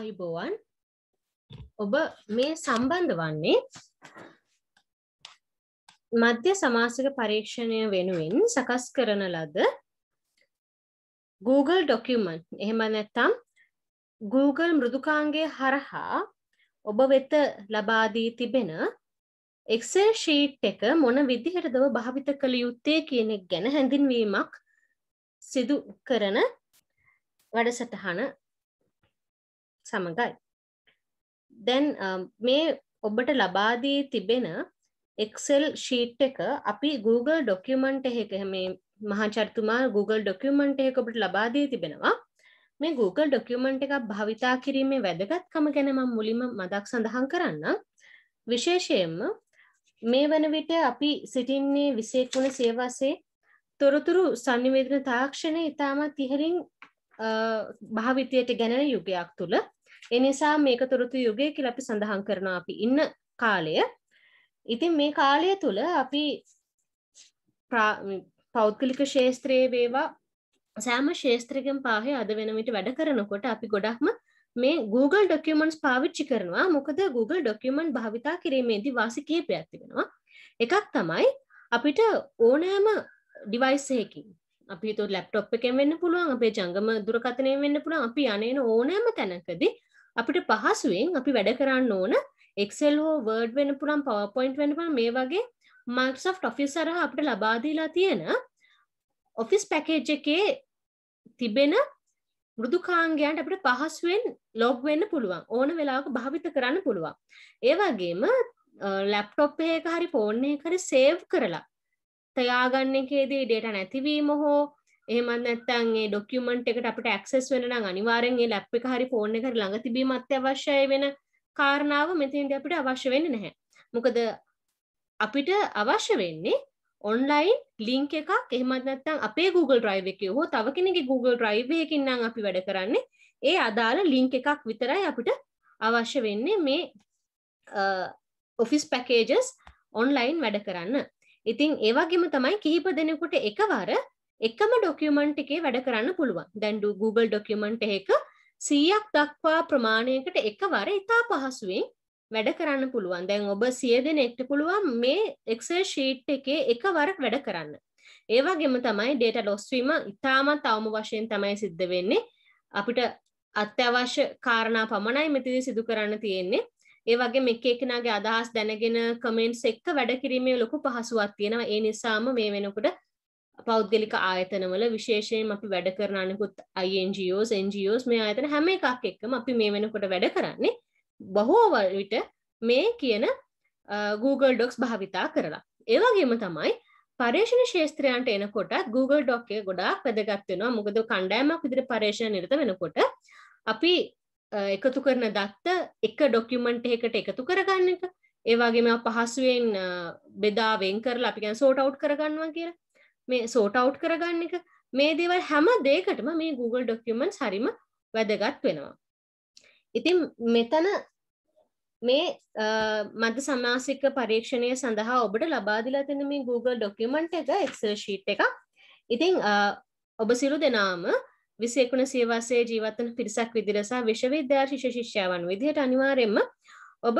අයිබෝවන් ඔබ මේ සම්බන්ධ වන්නේ මධ්‍ය සමාසික පරීක්ෂණය වෙනුවෙන් සකස් කරන ලද Google ඩොකියමන්ට් එහෙම නැත්තම් Google මෘදුකාන්ගේ හරහා ඔබ වෙත ලබාදී තිබෙන එක්සෙල් ශීට් එක මොන විදිහට දව භාවිත කළ යුත්තේ කියනෙක් ගැන හැඳින්වීමක් සිදු කරන වැඩසටහන සමඟයි. දැන් මේ ඔබට ලබාදී තිබෙන එක්සෙල් ශීට් එක අපි Google ඩොකියමන්ට් එක මේ මහාචර්තුමා Google ඩොකියමන්ට් එක ඔබට ලබා දී තිබෙනවා මේ Google ඩොකියමන්ට් එකක් භාවිතා කිරීමේ වැදගත්කම ගැන මම මුලින්ම මතක් සඳහන් කරන්න විශේෂයෙන්ම මේ වන විට අපි සිටින්නේ 21 වන සියවසේ තොරතුරු sannivedana තාක්ෂණය ඉතාමත් ඉහළින් භාවිතයට ගැනෙන යුගයක් තුල එනිසා මේක තුරුතු යුගය කියලා අපි සඳහන් කරනවා අපි ඉන්න කාලය. ඉතින් මේ කාලය තුල අපි පෞද්ගලික ශේස්ත්‍රයේ වේවා සෑම ශේස්ත්‍රකම් පාහේ අද වෙන විට වැඩ කරනකොට අපි ගොඩක්ම මේ Google ඩොකියමන්ට්ස් පාවිච්චි කරනවා. මොකද Google ඩොකියමන්ට් භාවිතා කිරීමේදී වාසි කීපයක් තිබෙනවා. එකක් තමයි අපිට ඕනෑම ඩිවයිස් එකකින් අපි හිතුව ලැප්ටොප් එකෙන් වෙන්න පුළුවන්, අපේ ජංගම දුරකථනයෙන් වෙන්න පුළුවන්, අපි යන්නේ ඕනෑම තැනකදී අපිට පහසුවෙන් අපි වැඩ කරන්න ඕන එක්සෙල් හෝ වර්ඩ් වෙන පුළන් පවපොයින්ට් වෙනවා මේ වගේ මයික්සොෆ් ෆිස් සරහ අපට ලබාදීලා තියෙන ඔෆිස් පැකේජ් එකේ තිබෙන මෘදුකාංගයන්ට අපට පහසුවෙන් ලොග් වෙන්න පුළුවන් ඕන වෙලාවක භාවිත කරන්න පුළුවන් ඒ වගේම ලැප්ටොප් එක හරි ෆෝන් එක හරි සේව් කරලා තයාගන්න එකේදී ඩේට නැතිවීම හෝ එහෙමත් නැත්නම් ඒ ડોකියුමන්ට් එකට අපිට ඇක්සස් වෙන නම් අනිවාර්යෙන් ඒ ලැප් එක හරි ෆෝන් එක හරි ළඟ තිබීම අත්‍යවශ්‍යයි වෙන කාරණාව මෙතෙන්දී අපිට අවශ්‍ය වෙන්නේ නැහැ. මොකද අපිට අවශ්‍ය වෙන්නේ ඔන්ලයින් ලිංක් එකක් එහෙමත් නැත්නම් අපේ Google Drive එකේ හෝ තව කෙනෙකුගේ Google Drive එකකින් නම් අපි වැඩ කරන්නේ ඒ අදාළ ලිංක් එකක් විතරයි අපිට අවශ්‍ය වෙන්නේ මේ ඔෆිස් පැකේජස් ඔන්ලයින් වැඩ කරන්න. ඉතින් ඒ වගේම තමයි කිහිප දෙනෙකුට එකවර එකම ඩොකියමන්ට් එකේ වැඩ කරන්න පුළුවන්. දැන් Google ඩොකියමන්ට් එකක 100ක් දක්වා ප්‍රමාණයකට එකවර ඉතා පහසුවෙන් වැඩ කරන්න පුළුවන්. දැන් ඔබ 100 දෙනෙක්ට පුළුවන් මේ Excel sheet එකේ එකවර වැඩ කරන්න. ඒ වගේම තමයි data loss වීම ඉතාමත් අවම වශයෙන් තමයි සිද්ධ වෙන්නේ. අපිට අත්‍යවශ්‍ය කාරණා පමණයි මෙතනදී සිදු කරන්න තියෙන්නේ. ඒ වගේ එක එකනාගේ අදහස් දැනගෙන කමෙන්ට්ස් එක්ක වැඩ කිරීමේ ලොකු පහසුවක් තියෙනවා. ඒ නිසාම මේ වෙනකොට පෞද්ගලික ආයතනවල විශේෂයෙන් අපි වැඩ කරන අනිකුත් INGOs NGOs මේ ආයතන හැම එකක් එක්කම අපි මේ වෙනකොට වැඩ කරන්නේ බොහෝ විට මේ කියන Google Docs භාවිතා කරලා ඒ වගේම තමයි පර්යේෂණ ශේත්‍රයන්ට එනකොට Google Doc එක ගොඩාක් වැදගත් වෙනවා මොකද කණ්ඩායමක් විදිහට පර්යේෂණ නිරත වෙනකොට අපි එකතු කරන දත්ත එක ඩොකියුමන්ට් එකකට එකතු කරගන්න එක ඒ වගේම පහසුවෙන් බෙදා වෙන් කරලා අපි කියන්නේ sort out කරගන්නවා කියලා මේ සෝට අවට් කරගන්න එක මේ දේවල් හැම දේකටම මේ Google ඩොක්කමන්ස් හරිම වැදගත් වෙනවා. ඉතින් මෙතන මේ මද සමාසික පරීක්ෂණය සඳහා ඔබට ලබාදිලා තින මේ Google ඩොක්කමන්ට් එක එක්සර්ශීට් එක ඉතිං ඔබ සිරු දෙනාම විසේකුණ සේවාසේ ජීවත්තන පිරිසක් විදිරසා විශ්වවිද්‍යා ශිෂ ශිෂ්‍යාවන් විදිහට අනිවාරෙන්ම ඔබ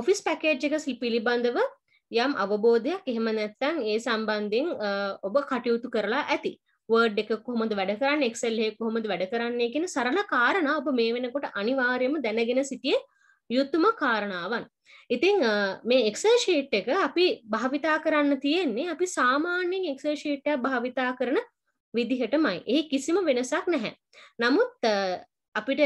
ඔෆිස් පැකේජ් එක පිළිබඳව යම් අවබෝධයක් එහෙම නැත්තං ඒ සම්බන්ධින් ඔබ කටයුතු කරලා ඇති වර්ඩ් එක කොහොමද වැඩ කරන්න එක්සෙල් එක කොහොමද වැඩ කරන්නේ කියන සරල කාරණා ඔබ මේ වෙනකොට අනිවාර්යයෙන්ම දැනගෙන සිටියේ යුතුයම කාරණාවන්. ඉතින් මේ එක්සෙල් ෂීට් එක අපි භාවිතා කරන්න තියෙන්නේ අපි සාමාන්‍යයෙන් එක්සෙල් ෂීට් එක භාවිතා කරන විදිහටමයි. ඒ කිසිම වෙනසක් නැහැ. නමුත් අපිට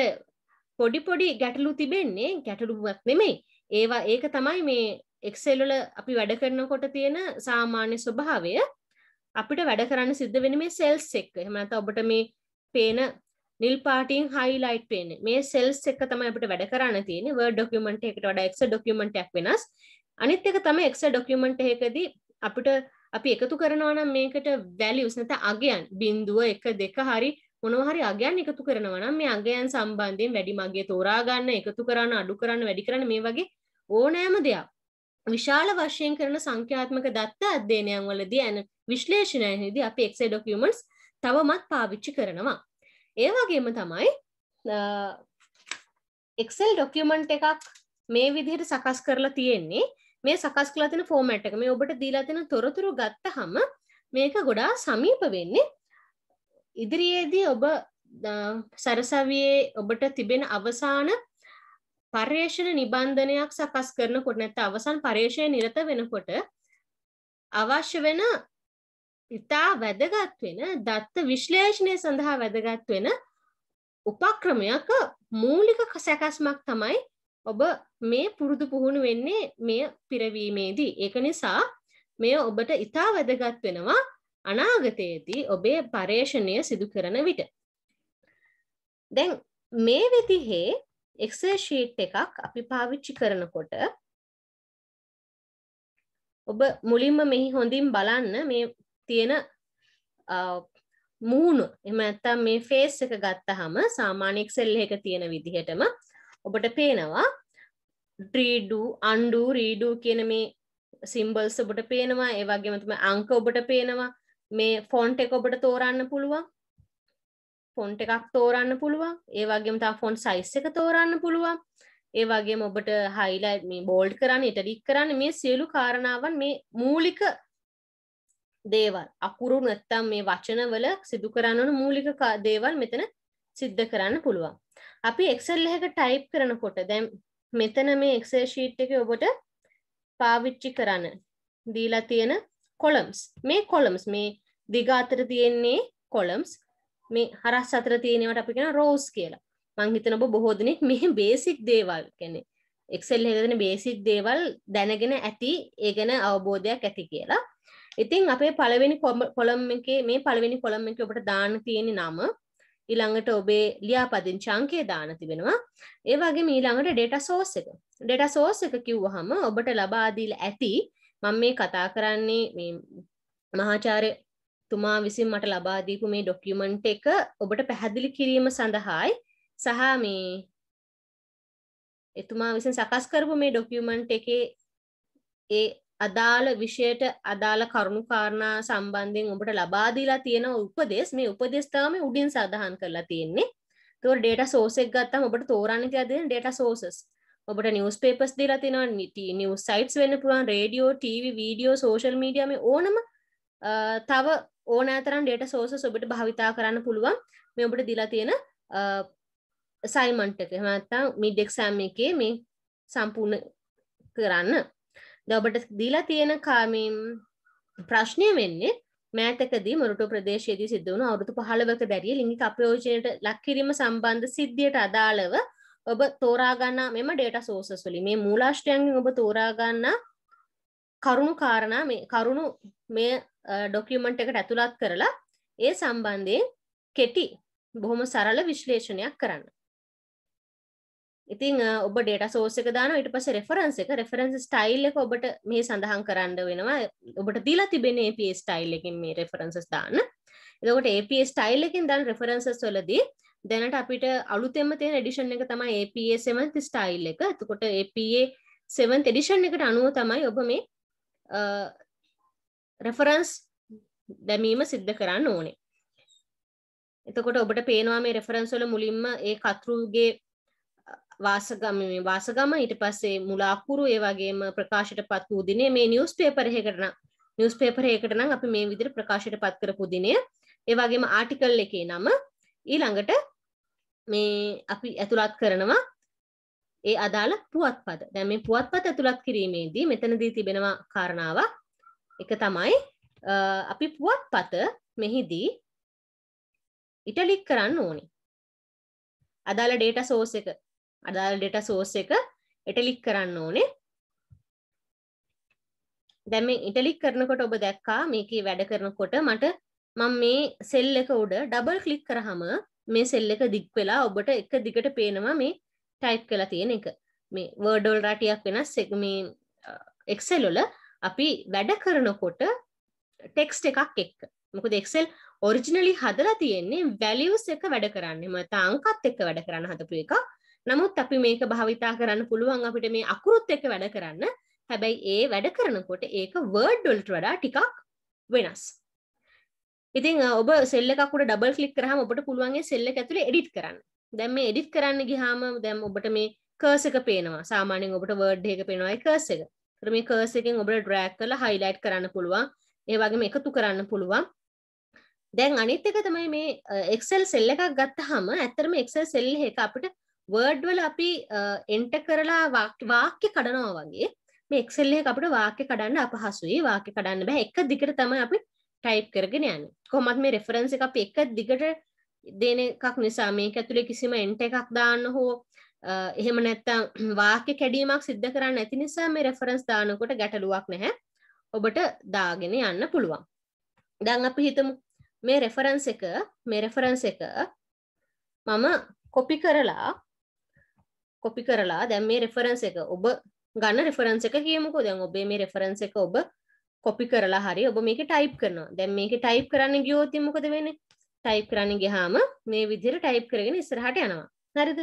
පොඩි පොඩි ගැටලු තිබෙන්නේ ගැටලුවක් නෙමෙයි. ඒවා ඒක තමයි මේ එක්සෙල්ල අපි වැඩ කරනකොට තියෙන සාමාන්‍ය ස්වභාවය අපිට වැඩ කරන්න සිද්ධ වෙන මේ සෙල්ස් එක්ක එහමනත ඔබට මේ පේන නිල් පාටීන් හයිලයිට් පේන මේ සෙල්ස් එක්ක තම අපට වැඩ කරන්න තියෙන වර් ඩොක්කමට එකට වඩ එක් ඩොක්කමටක් වෙනස් අනිත් එක තම එක් ඩොක්කමට එකදී අපිට අපි එකතු කරනවා නම් මේකට වැලියස් නැත අගයන් බින්දුව එක දෙක හරි මොනවහරි අගයන් එකතු කරනවා නම් මේ අගයන් සම්බන්ධයෙන් වැඩි මගේ තෝරා ගන්න එකතු කරන්න අඩු කරන්න වැඩි කරන්න මේ වගේ ඕනෑම දෙයක් විශාල වශයෙන් කරන සංඛ්‍යාත්මක දත්ත අධ්‍යයනයන් වලදී ඇන විශ්ලේෂණයහිදී අපි එක්සේ ඩොකියමන්ස් තවමත් පාවිච්චි කරනවා. ඒ වගේම තමයි එක්සෙල් ඩොකියමන්ට් එකක් මේ විදිහට සකස් කරලා තියෙන්නේ මේ සකස් කලා තින ෆෝමට් එක මේ ඔබට දීලා තින තොරතුරු ගත්ත හම මේක ගොඩා සමීප වෙන්නේ ඉදිරියේදී ඔබ සරසවියේ ඔබට තිබෙන අවසාන පර්යේෂණ නිබන්ධනයක් සකස් කරනකොට නැත්නම් අවසන් පර්යේෂණය නිරත වෙනකොට අවශ්‍ය වෙන ඉතා වැදගත් වෙන දත්ත විශ්ලේෂණය සඳහා වැදගත් වෙන උපක්‍රමයක මූලික සැකස්මක් තමයි ඔබ මේ පුරුදු පුහුණු වෙන්නේ මෙය පිරවීමේදී. ඒක නිසා මෙය ඔබට ඉතා වැදගත් වෙනවා අනාගතයේදී ඔබේ පර්යේෂණය සිදු කරන විට. දැන් මේ විදිහේ එක්සෙල් ශීට් එකක් අපි පාවිච්චි කරනකොට ඔබ මුලින්ම මෙහි හොඳින් බලන්න මේ තියෙන මූුණු එම ඇත්තම් මේ ෆේස් එක ගත්තහම සාමානෙක් සෙල්ල එක තියෙන විදිහටම ඔබට පේනවා ්‍රීඩු අන්ඩු රීඩු කියන මේ සිම්බල්ස් ඔබට පේනවා ඒවාගේමතුම අංක ඔබට පේනවා මේ ෆොන්ට් එක ඔබට තෝරන්න පුළුවන් ෆොන්ට් එකක් තෝරන්න පුළුවන් ඒ වගේම තා ෆොන් සයිස් එක තෝරන්න පුළුවන් ඒ වගේ ඔබට හයිලයි මේ බෝල්ඩ් කරන්න ඉටලික් කරන්න මේ සියලු කාරණාවන් මේ මූලික දේවල් අකුරු නැත්තම් මේ වචනවල සිදු කරන්නන මූලික දේවල් මෙතන සිද්ධ කරන්න පුළුවන් අපි එක්සල් එක ටයිප් කරනකොට දැම් මෙතන මේ එක්සේ ශීට් එක ඔබට පාවිච්චි කරන්න දීලා තියෙන කොළම්ස් මේ කොළම්ස් මේ දිගාතර තියෙන්නේ කොළම්ස් මේ හරස් අතර තියෙනවට අපි කියන රෝස් කියලා. මං හිතන ඔබ බොහෝ දෙනෙක් මේ බේසික් දේවල් කියන්නේ එක්සෙල් එකේ තියෙන බේසික් දේවල් දැනගෙන ඇති ඒ ගැන අවබෝධයක් ඇති කියලා. ඉතින් අපේ පළවෙනි කොලම් එකේ මේ පළවෙනි කොලම් එකේ ඔබට දාන්න තියෙන නම ඊළඟට ඔබේ ලියාපදිංචි අංකය දාන තිබෙනවා. ඒ වගේම ඊළඟට data source එක. data source එක කිව්වහම ඔබට ලබා ඇති මම මේ කතා කරන්නේ මේ මහාචාර්ය තුමා විසින් මට ලබා දීපු මේ ඩොකියුමන්ට් එක ඔබට පැහැදිලි කිරීම සඳහායි සහ මේ එතුමා විසින් සකස් කරපු මේ ඩොකියුමන්ට් එකේ ඒ අදාළ විෂයට අදාළ කරුණු කාරණා සම්බන්ධයෙන් ඔබට ලබා දීලා තියෙන උපදෙස් මේ උපදෙස් තමයි උඩින් සඳහන් කරලා තියෙන්නේ. ඒතකොට data source එක ගත්තම ඔබට තෝරන්න කියලා දෙන data sources. ඔබට නිවස් පේපස් දීලා තිනවා නිවස් සයිට්ස් වෙන්න පුළුවන් radio TV video social media මේ ඕනම තව ඕනෑතරම් ඩේට සෝස ඔබට භාවිතා කරන්න පුළුවන් මේ ඔබට දිලා තියෙන සයිමන්ට එක හමත්තා මිඩෙක්සෑම් එකේ මේ සම්පූර්ණ කරන්න දඔබට දීලා තියෙන කාමීම් ප්‍රශ්නය වෙන්නේ මෑතකදී මොරට ප්‍රදේශයේදී සිද්ධ වුණු අවුරුදු 15ක දැරිය ලිංගික අපයෝජනයට ලක් කිරීම සම්බන්ධ සිද්ධියට අදාළව ඔබ තෝරා ගන්නා මෙම ඩේටා සෝසස් වලින් මේ මූලාශ්‍රයන්ගෙන් ඔබ තෝරා ගන්නා කරුණු කාරණා මේ කරුණු මේ ඩොකියමන්ට් එකට ඇතුළත් කරලා ඒ සම්බන්ධයෙන් කෙටි බොහොම සරල විශ්ලේෂණයක් කරන්න. ඉතින් ඔබ ඩේට සෝස් එක දාන ඊට පස්සේ රෙෆරන්ස් එක රෙෆරන්ස් ස්ටයිල් එක ඔබට මේ සඳහන් කරන්න වෙනවා ඔබට දීලා තිබෙන APS ස්ටයිල් එකකින් මේ රෙෆරන්සස් දාන්න. එතකොට APS ස්ටයිල් එකෙන් දාන රෙෆරන්සස් වලදී දැනට අපිට අලුතෙන්ම තියෙන එඩිෂන් එක තමයි APA 7th ස්ටයිල් එක. එතකොට APA 7th එඩිෂන් එකට අනුව තමයි ඔබ මේ රෙෆරන්ස් දැමීම සිද්ධ කරන්න ඕනේ එතකොට ඔබට පේනවා මේ රෙෆරන්ස් වල මුලින්ම ඒ කතෘගේ වාසගම වාසගම ඊට පස්සේ මුල අකුරු ඒ වගේම ප්‍රකාශයටපත් වූ දිනේ මේ නිවුස් පේපර් එකකට නම් නිවුස් පේපර් එකකට නම් අපි මේ විදිහට ප්‍රකාශයටපත් කරපු දිනේ ඒ වගේම ආටිකල් එකේ නම ඊළඟට මේ අපි ඇතුළත් කරනවා ඒ අදාළ පුවත්පත. දැන් මේ පුවත්පත ඇතුළත් කිරීමේදී මෙතනදී තිබෙනවා කාරණාවක්. එක තමයි අපි පුවත්පත මෙහිදී ඉටලික් කරන්න ඕනි. අදාළ ඩේටා සෝස් එක අදාළ ඩේටා සෝස් එක ඉටලික් කරන්න ඕනේ. දැන් මේ ඉටලික් කරනකොට ඔබ දැක්කා මේකේ වැඩ කරනකොට මට මම මේ සෙල් එක උඩ ඩබල් ක්ලික් කරාම මේ සෙල් එක දික් වෙලා ඔබට එක දිගට පේනවා මේ ටයිප් කලා තියෙන එක මේ වර්ඩෝල් රටියක් වෙනස් එක මේ එක්සෙල්ලොල අපි වැඩ කරනකොට ටෙක්ස්ට එකක් එක්ක මොකද එක්සෙල් ඔරිජිනලි හදලා තියෙන්නේ වැලියස් එක වැඩ කරන්නේ මත අංකත් එක්ක වැඩ කරන්න හදපු එක නමුත් අපි මේක භාවිතා කරන්න පුළුවන් අපිට මේ අකුරුත් එක්ක වැඩ කරන්න හැබැයි ඒ වැඩ කරනකොට ඒක වර්ඩ් වලට වඩා ටිකක් වෙනස් ඉතින් ඔබ සෙල්ල එකක් උඩ ඩබල් ක්ලික් කරාම ඔබට පුළුවන් ඒ සෙල් එක ඇතුලේ එඩිට් කරන්න දැම් මේ එඩිට් කරන්න ගිහාම දැම් ඔබට මේ කර්සක පේනවා සාමානෙන් ඔබට වර්ඩ් එක පෙනවායි කර්සක කරම කර්සකෙන් ඔබට ඩ්‍රෑක් කල හයිලයිට් කරන්න පුළුවන් ඒ වගේම එකතු කරන්න පුළුවන් දැන් අනිත් එක තමයි මේ එක්සෙල් සෙල්ල එකක් ගත්ත හම ඇත්තරම එක්සල් සෙල්ල එක අපිට වර්ඩ් වල අපි එන්ට කරලා වාක්‍ය කඩනවා වගේ මේ එක්සෙල්ල එක අපිට වාක්‍ය කඩන්න අපහසුයි වාක්‍ය කඩන්න බෑ එක දිගට තමයි අපි ටයිප් කරගෙන යන්නේ කොහොමත් මේ රෙෆරන්ස් එක අපි එක දිගට දෙන එකක් නිසා මේක ඇතුළේ කිසිම එන්ට එකක් දාන්න හෝ එහෙම නැත්තම් වාක්‍ය කැඩීමක් සිද්ධ කරන්න ඇති නිසා මේ රෙෆරන්ස් දානකොට ගැටලුවක් නැහැ ඔබට දාගෙන යන්න පුළුවන් දැන් අපි හිතමු මේ රෙෆරන්ස් එක මේ රෙෆරන්ස් එක මම කොපි කරලා කොපි කරලා දැන් මේ රෙෆරන්ස් එක ඔබ ගන්න රෙෆරන්ස් එක කියමුකෝ දැන් ඔබේ මේ රෙෆරන්ස් එක ඔබ කොපි කරලා හරි ඔබ මේක ටයිප් කරනවා. දැන් මේක ටයිප් කරන්න ගියොත් මොකද වෙන්නේ? ටයිප් කරන්න ගියාම මේ විදිහට ටයිප් කරගෙන ඉස්සරහට යනවා. හරිද?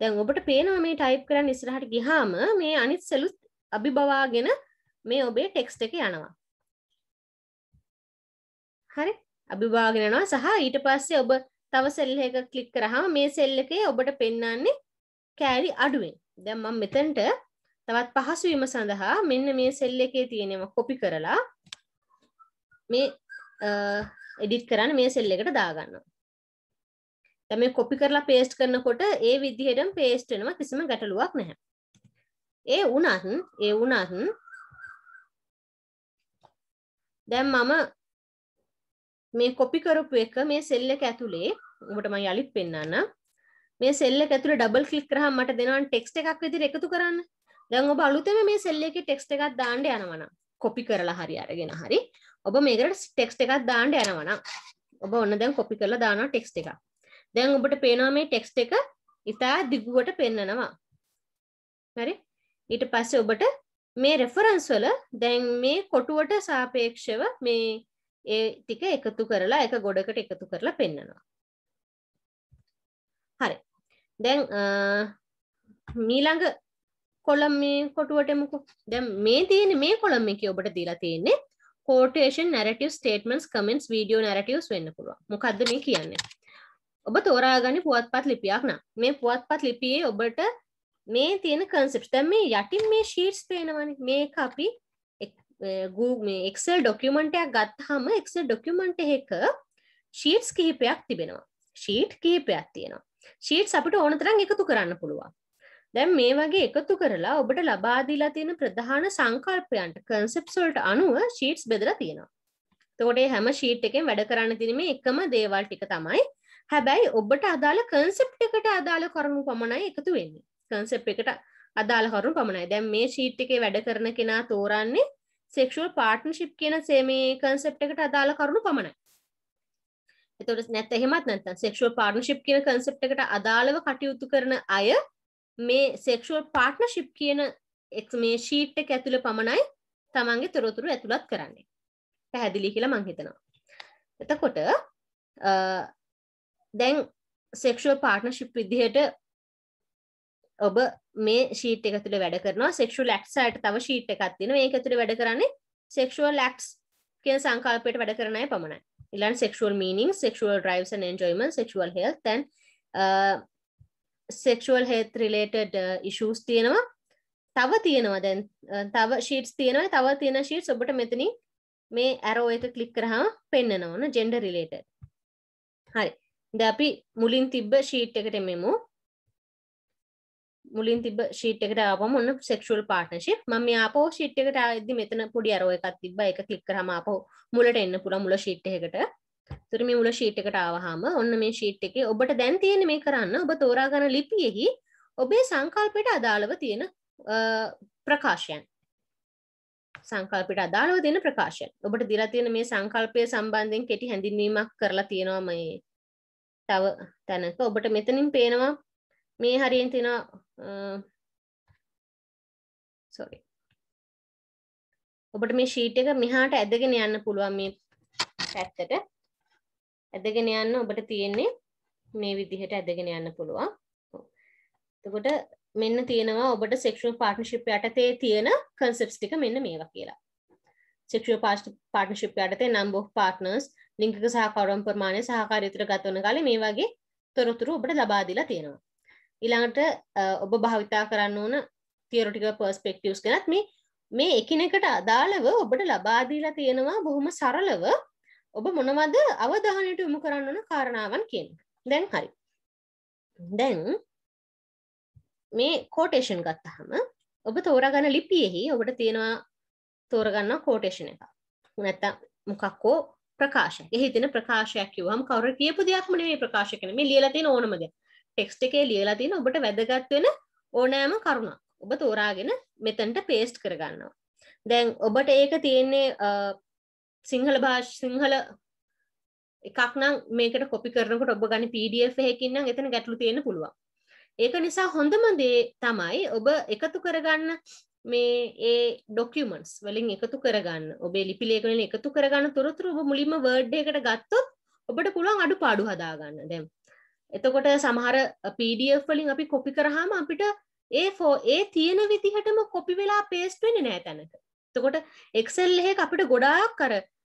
දැන් ඔබට පේනවා මේ ටයිප් කරන්න ඉස්සරහට ගියාම මේ අනිත් සලුත් අභිබවාගෙන මේ ඔබේ ටෙක්ස්ට් එක යනවා. හරි? අභිබවාගෙන යනවා සහ ඊට පස්සේ ඔබ තව සෙල් එක ක්ලික් කරාම මේ සෙල් එකේ ඔබට පෙන්වන්නේ කෑලි අඩුවෙන්. දැන් මම මෙතනට තවත් පහසු වීම සඳහා මෙන්න මේ සෙල් එකේ තියෙනවා කොපි කරලා මේ එඩිට් කරන්න මේ සෙල් එකට දාගන්නවා. දැන් මේ කොපි කරලා පේස්ට් කරනකොට ඒ විදිහටම පේස්ට් වෙනවා කිසිම ගැටලුවක් නැහැ. ඒ වුණත් ඒ වුණත් දැන් මම මේ කොපි කරපු එක මේ සෙල් එක ඇතුලේ උඹට මම යලිත් පෙන්නන්න මේ සෙල් එක ඇතුලේ ඩබල් ක්ලික් කරාම මට දෙනවා ටෙක්ස්ට් එකක් විදිහට එකතු කරන්න. දැන් ඔබ අලුතෙන් මේ සෙල් එකේ ටෙක්ස්ට් එකක් දාන්න යනවා නම් කොපි කරලා හරි අරගෙන හරි ඔබ මේකට ටෙක්ස්ට් එකක් දාන්න යනවා නම් ඔබ ඔන්න දැන් කොපි කරලා දානවා ටෙක්ස්ට් එකක්. දැන් ඔබට පේනවා මේ ටෙක්ස්ට් එක ඉතා දිගුවට පෙන්නනවා. හරි? ඊට පස්සේ ඔබට මේ රෙෆරන්ස් වල දැන් මේ කොටුවට සාපේක්ෂව මේ ඒ ටික එකතු කරලා එක ගොඩකට එකතු කරලා පෙන්නනවා. හරි. දැන් මීළඟ කොළම් මේ කොටුවටමුකු දැන් මේ තියෙන මේ කොළම් එකේ ඔබට දීලා තියෙන්නේ quotation narrative statements comments video narratives වෙන්න පුළුවන් මොකද්ද මේ කියන්නේ ඔබ තෝරාගනි පුවත්පත් ලිපියක් නම් මේ පුවත්පත් ලිපියේ ඔබට මේ තියෙන කන්සෙප්ට්ස් දැන් මේ යටින් මේ ෂීට්ස් පේනවනේ මේක අපි Google මේ Excel ඩොකියුමන්ට් එකක් ගත්තාම Excel ඩොකියුමන්ට් එකක ෂීට්ස් කිහිපයක් තිබෙනවා ෂීට් කිහිපයක් තියෙනවා ෂීට්ස් අපිට ඕන තරම් එකතු කරන්න පුළුවන් දැන් මේ වගේ එකතු කරලා ඔබට ලබා දීලා තියෙන ප්‍රධාන සංකල්පයන්ට concepts වලට අනුව sheets බෙදලා තියෙනවා. එතකොට හැම sheet එකෙන් වැඩ කරන්න තියෙන මේ එකම දේවල් ටික තමයි. හැබැයි ඔබට අදාළ concept එකට අදාළ කරුණු පමණයි එකතු වෙන්නේ. concept එකට අදාළ කරුණු පමණයි. දැන් මේ sheet එකේ වැඩ කරන කෙනා තෝරන්නේ sexual partnership කියන මේ concept එකට අදාළ කරුණු පමණයි. එතකොට නැත්නම් එහෙමත් නැත්නම් sexual partnership කියන concept එකට අදාළව කටයුතු කරන අය මේ සෙක්ෂුවල් පාර්ට්නශිප් කියන එක් මේ ශීට් එක ඇතුළ පමණයි තමන්ගේ තොරතුරු ඇතුළත් කරන්නේ පැහැදිලි කියලා මං හිතනවා එතකොට දැන් සෙක්ෂුවල් පාර්ට්නශිප් විදිහට ඔබ මේ ශීට් එක තුළ වැඩ කරනවා සෙක්ෂුවල් ඇක්ස් අයට තව ශීට් එකක් තියෙනවා මේක ඇතුළේ වැඩ කරන්නේ සෙක්ෂුවල් ඇක්ස් කියන සංකල්පයට වැඩ කරන අය පමණයි ඊළඟ sexual meaning sexual drives and enjoyment sexual health and sexual health related issues තියෙනවා තව තියෙනවා දැන් uh, තව ශීට්ස් තියෙනවා තව තියෙන ශීට් ඔබට මෙතනින් මේ ඇරෝ එක කලික් කරහම පෙන්න්න ඕන ජෙන්ඩ රිලේට හරි ද අපි මුලින් තිබ්බ ශීට් එකට මෙමු මුලින් තිබ ශීට් එකට ආපම ඔන්න සෙක්ෂුවල් පාර්ටනශිප් මම ආපෝ ශීට් එකට ආද්දි මෙතන පොඩි අරෝ එකක් තිබ්බ එක ක්ලික් කරාම ආපෝ මුලට එන්න පුළුවන් මුල ශීට් එකකට තුර මේ මුල ශීට් එකට ආවහම ඔන්න මේ ශීට් එකේ ඔබට දැන් තියෙන මේ කරන්න ඔබ තෝරා ගන්න ලිපියෙහි ඔබේ සංකල්පයට අදාළව තියෙන ප්‍රකාශයන් සංකල්පයට අදාළව තියෙන ප්‍රකාශයන් ඔබට දීලා තියෙන මේ සංකල්පය සම්බන්ධයෙන් කෙටි හැඳින්වීමක් කරලා තියෙනවා මේ තව තැනක ඔබට මෙතනින් පේනවා මේ හරියෙන් තියෙනවා sorry ඔබට මේ ෂීට් එක මෙහාට ඇදගෙන යන්න පුළුවන් මේ පැත්තට ඇදගෙන යන්න ඔබට තියෙන්නේ මේ විදිහට ඇදගෙන යන්න පුළුවන්. එතකොට මෙන්න තියෙනවා ඔබට සෙක්ෂුවල් පාර්ට්නර්ෂිප් යටතේ තියෙන concepts ටික මෙන්න මේවා කියලා. සෙක්ෂුවල් පාර්ට්නර්ෂිප් යටතේ number of partners, ලිංගික සහකරුවන් ප්‍රමාණය සහකාරීත්වයට ගතවන කාලේ මේ වගේ තොරතුරු ඔබට ලබා දීලා තියෙනවා. ඊළඟට ඔබ භාවිතා කරන්න ඕන තියරටිකල් පර්ස්පෙක්ටිව්ස් ගැනත් මේ මේ එකිනෙකට අදාළව ඔබට ලබා දීලා තියෙනවා බොහොම සරලව ඔබ මොනවද අවධානයට යොමු කරන්න ඕන කාරණාවන් කියන දැන් හරි දැන් මේ කෝටේෂන් ගත්තහම ඔබ තෝරගන්න ලිපියෙහි ඔබට තියෙනවා තෝරගන්න කෝටේෂන් එක නැත්තම් මොකක්කෝ ප්‍රකාශයක් එහි තියෙන ප්‍රකාශයක් කිව්වහම කවුරු කියපු දෙයක්ම නෙමෙයි ප්‍රකාශය කියන්නේ මේ ලියලා තියෙන ඕනම දේ ටෙක්ස්ට් එකේ ලියලා තියෙන ඔබට වැදගත් වෙන ඕනෑම කරුණක් ඔබ තෝරාගෙන මෙතනට පේස්ට් කරගන්නවා දැන් ඔබට ඒක තියෙන්නේ සිංහල භාෂ සිංහල එකක් නම් මේකට කොපි කරනකොට ඔබ ගන්න PDF එකකින් නම් එතන ගැටලු තියෙන්න පුළුවන්. ඒක නිසා හොඳම දේ තමයි ඔබ එකතු කරගන්න මේ ඒ ඩොකියුමන්ට්ස් වලින් එකතු කරගන්න ඔබේ ලිපි ලේඛන වලින් එකතු කරගන්න තොරතුරු ඔබ මුලින්ම Word එකකට ගත්තොත් ඔබට පුළුවන් අඩුපාඩු හදාගන්න. දැන් එතකොට සමහර PDF වලින් අපි කොපි කරාම අපිට ඒ ඒ තියෙන විදිහටම කොපි වෙලා පේස්ට් වෙන්නේ නැහැ තැනක. එතකොට Excel එකේ අපිට ගොඩාක් අර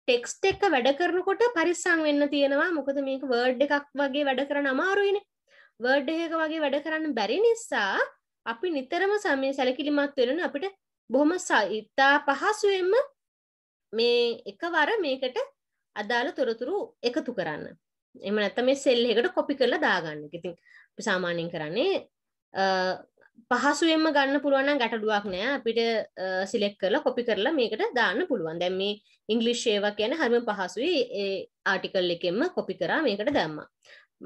ටෙක්ස්ට එක වැඩ කරනකොට පරිස්සං වෙන්න තියෙනවා මොකද මේක වර්ඩ් එකක් වගේ වැඩ කරන අමාරුයින වර්ඩ් එක වගේ වැඩ කරන්න බැරි නිසා අපි නිතරම සමය සැලකිලිමත් වෙන අපිට බොහොම ඉතා පහසුවෙන්ම මේ එකවර මේකට අදාළ තොරතුරු එකතු කරන්න එම නැත්ත මේ සෙල් එකට කොපි කරලා දාගන්න ඉතින් අපි සාමාන්‍යයෙන් කරන්නේ පහසුවෙන්ම ගන්න පුළුවන් නම් ගැටලුවක් නෑ අපිට සිලෙක්ට් කරලා කොපි කරලා මේකට දාන්න පුළුවන්. දැන් මේ ඉංග්‍රීසි ඒවා කියන්නේ හරිම පහසුයි. ඒ ආටිකල් එකෙන්ම කොපි කරා මේකට දැම්මා.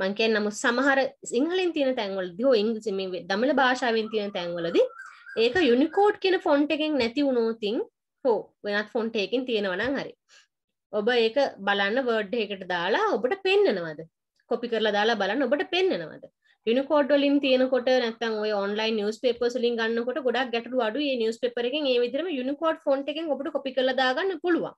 මං කියන්නේ නමුත් සමහර සිංහලෙන් තියෙන තැන්වලදී හෝ ඉංග්‍රීසි මේ දමිළ භාෂාවෙන් තියෙන තැන්වලදී ඒක යුනිකෝඩ් කියන ෆොන්ට් එකෙන් නැති වුණොත් හෝ වෙනත් ෆොන්ට් එකකින් තියෙනවා නම් හරි. ඔබ ඒක බලන්න වර්ඩ් එකකට දාලා ඔබට පෙන්නනවද? කොපි කරලා දාලා බලන්න ඔබට පෙන්නනවද? යුනිකෝඩ් වලින් තියෙනකොට නැත්තම් ඔය ඔන්ලයින් නිවස් පේපර්ස් වලින් ගන්නකොට ගොඩක් ගැටලු අඩුයි. මේ නිවස් පේපර් එකෙන් ඒ විදිහටම යුනිකෝඩ් ෆොන්ට් එකෙන් ඔබට කොපි කරලා දාගන්න පුළුවන්.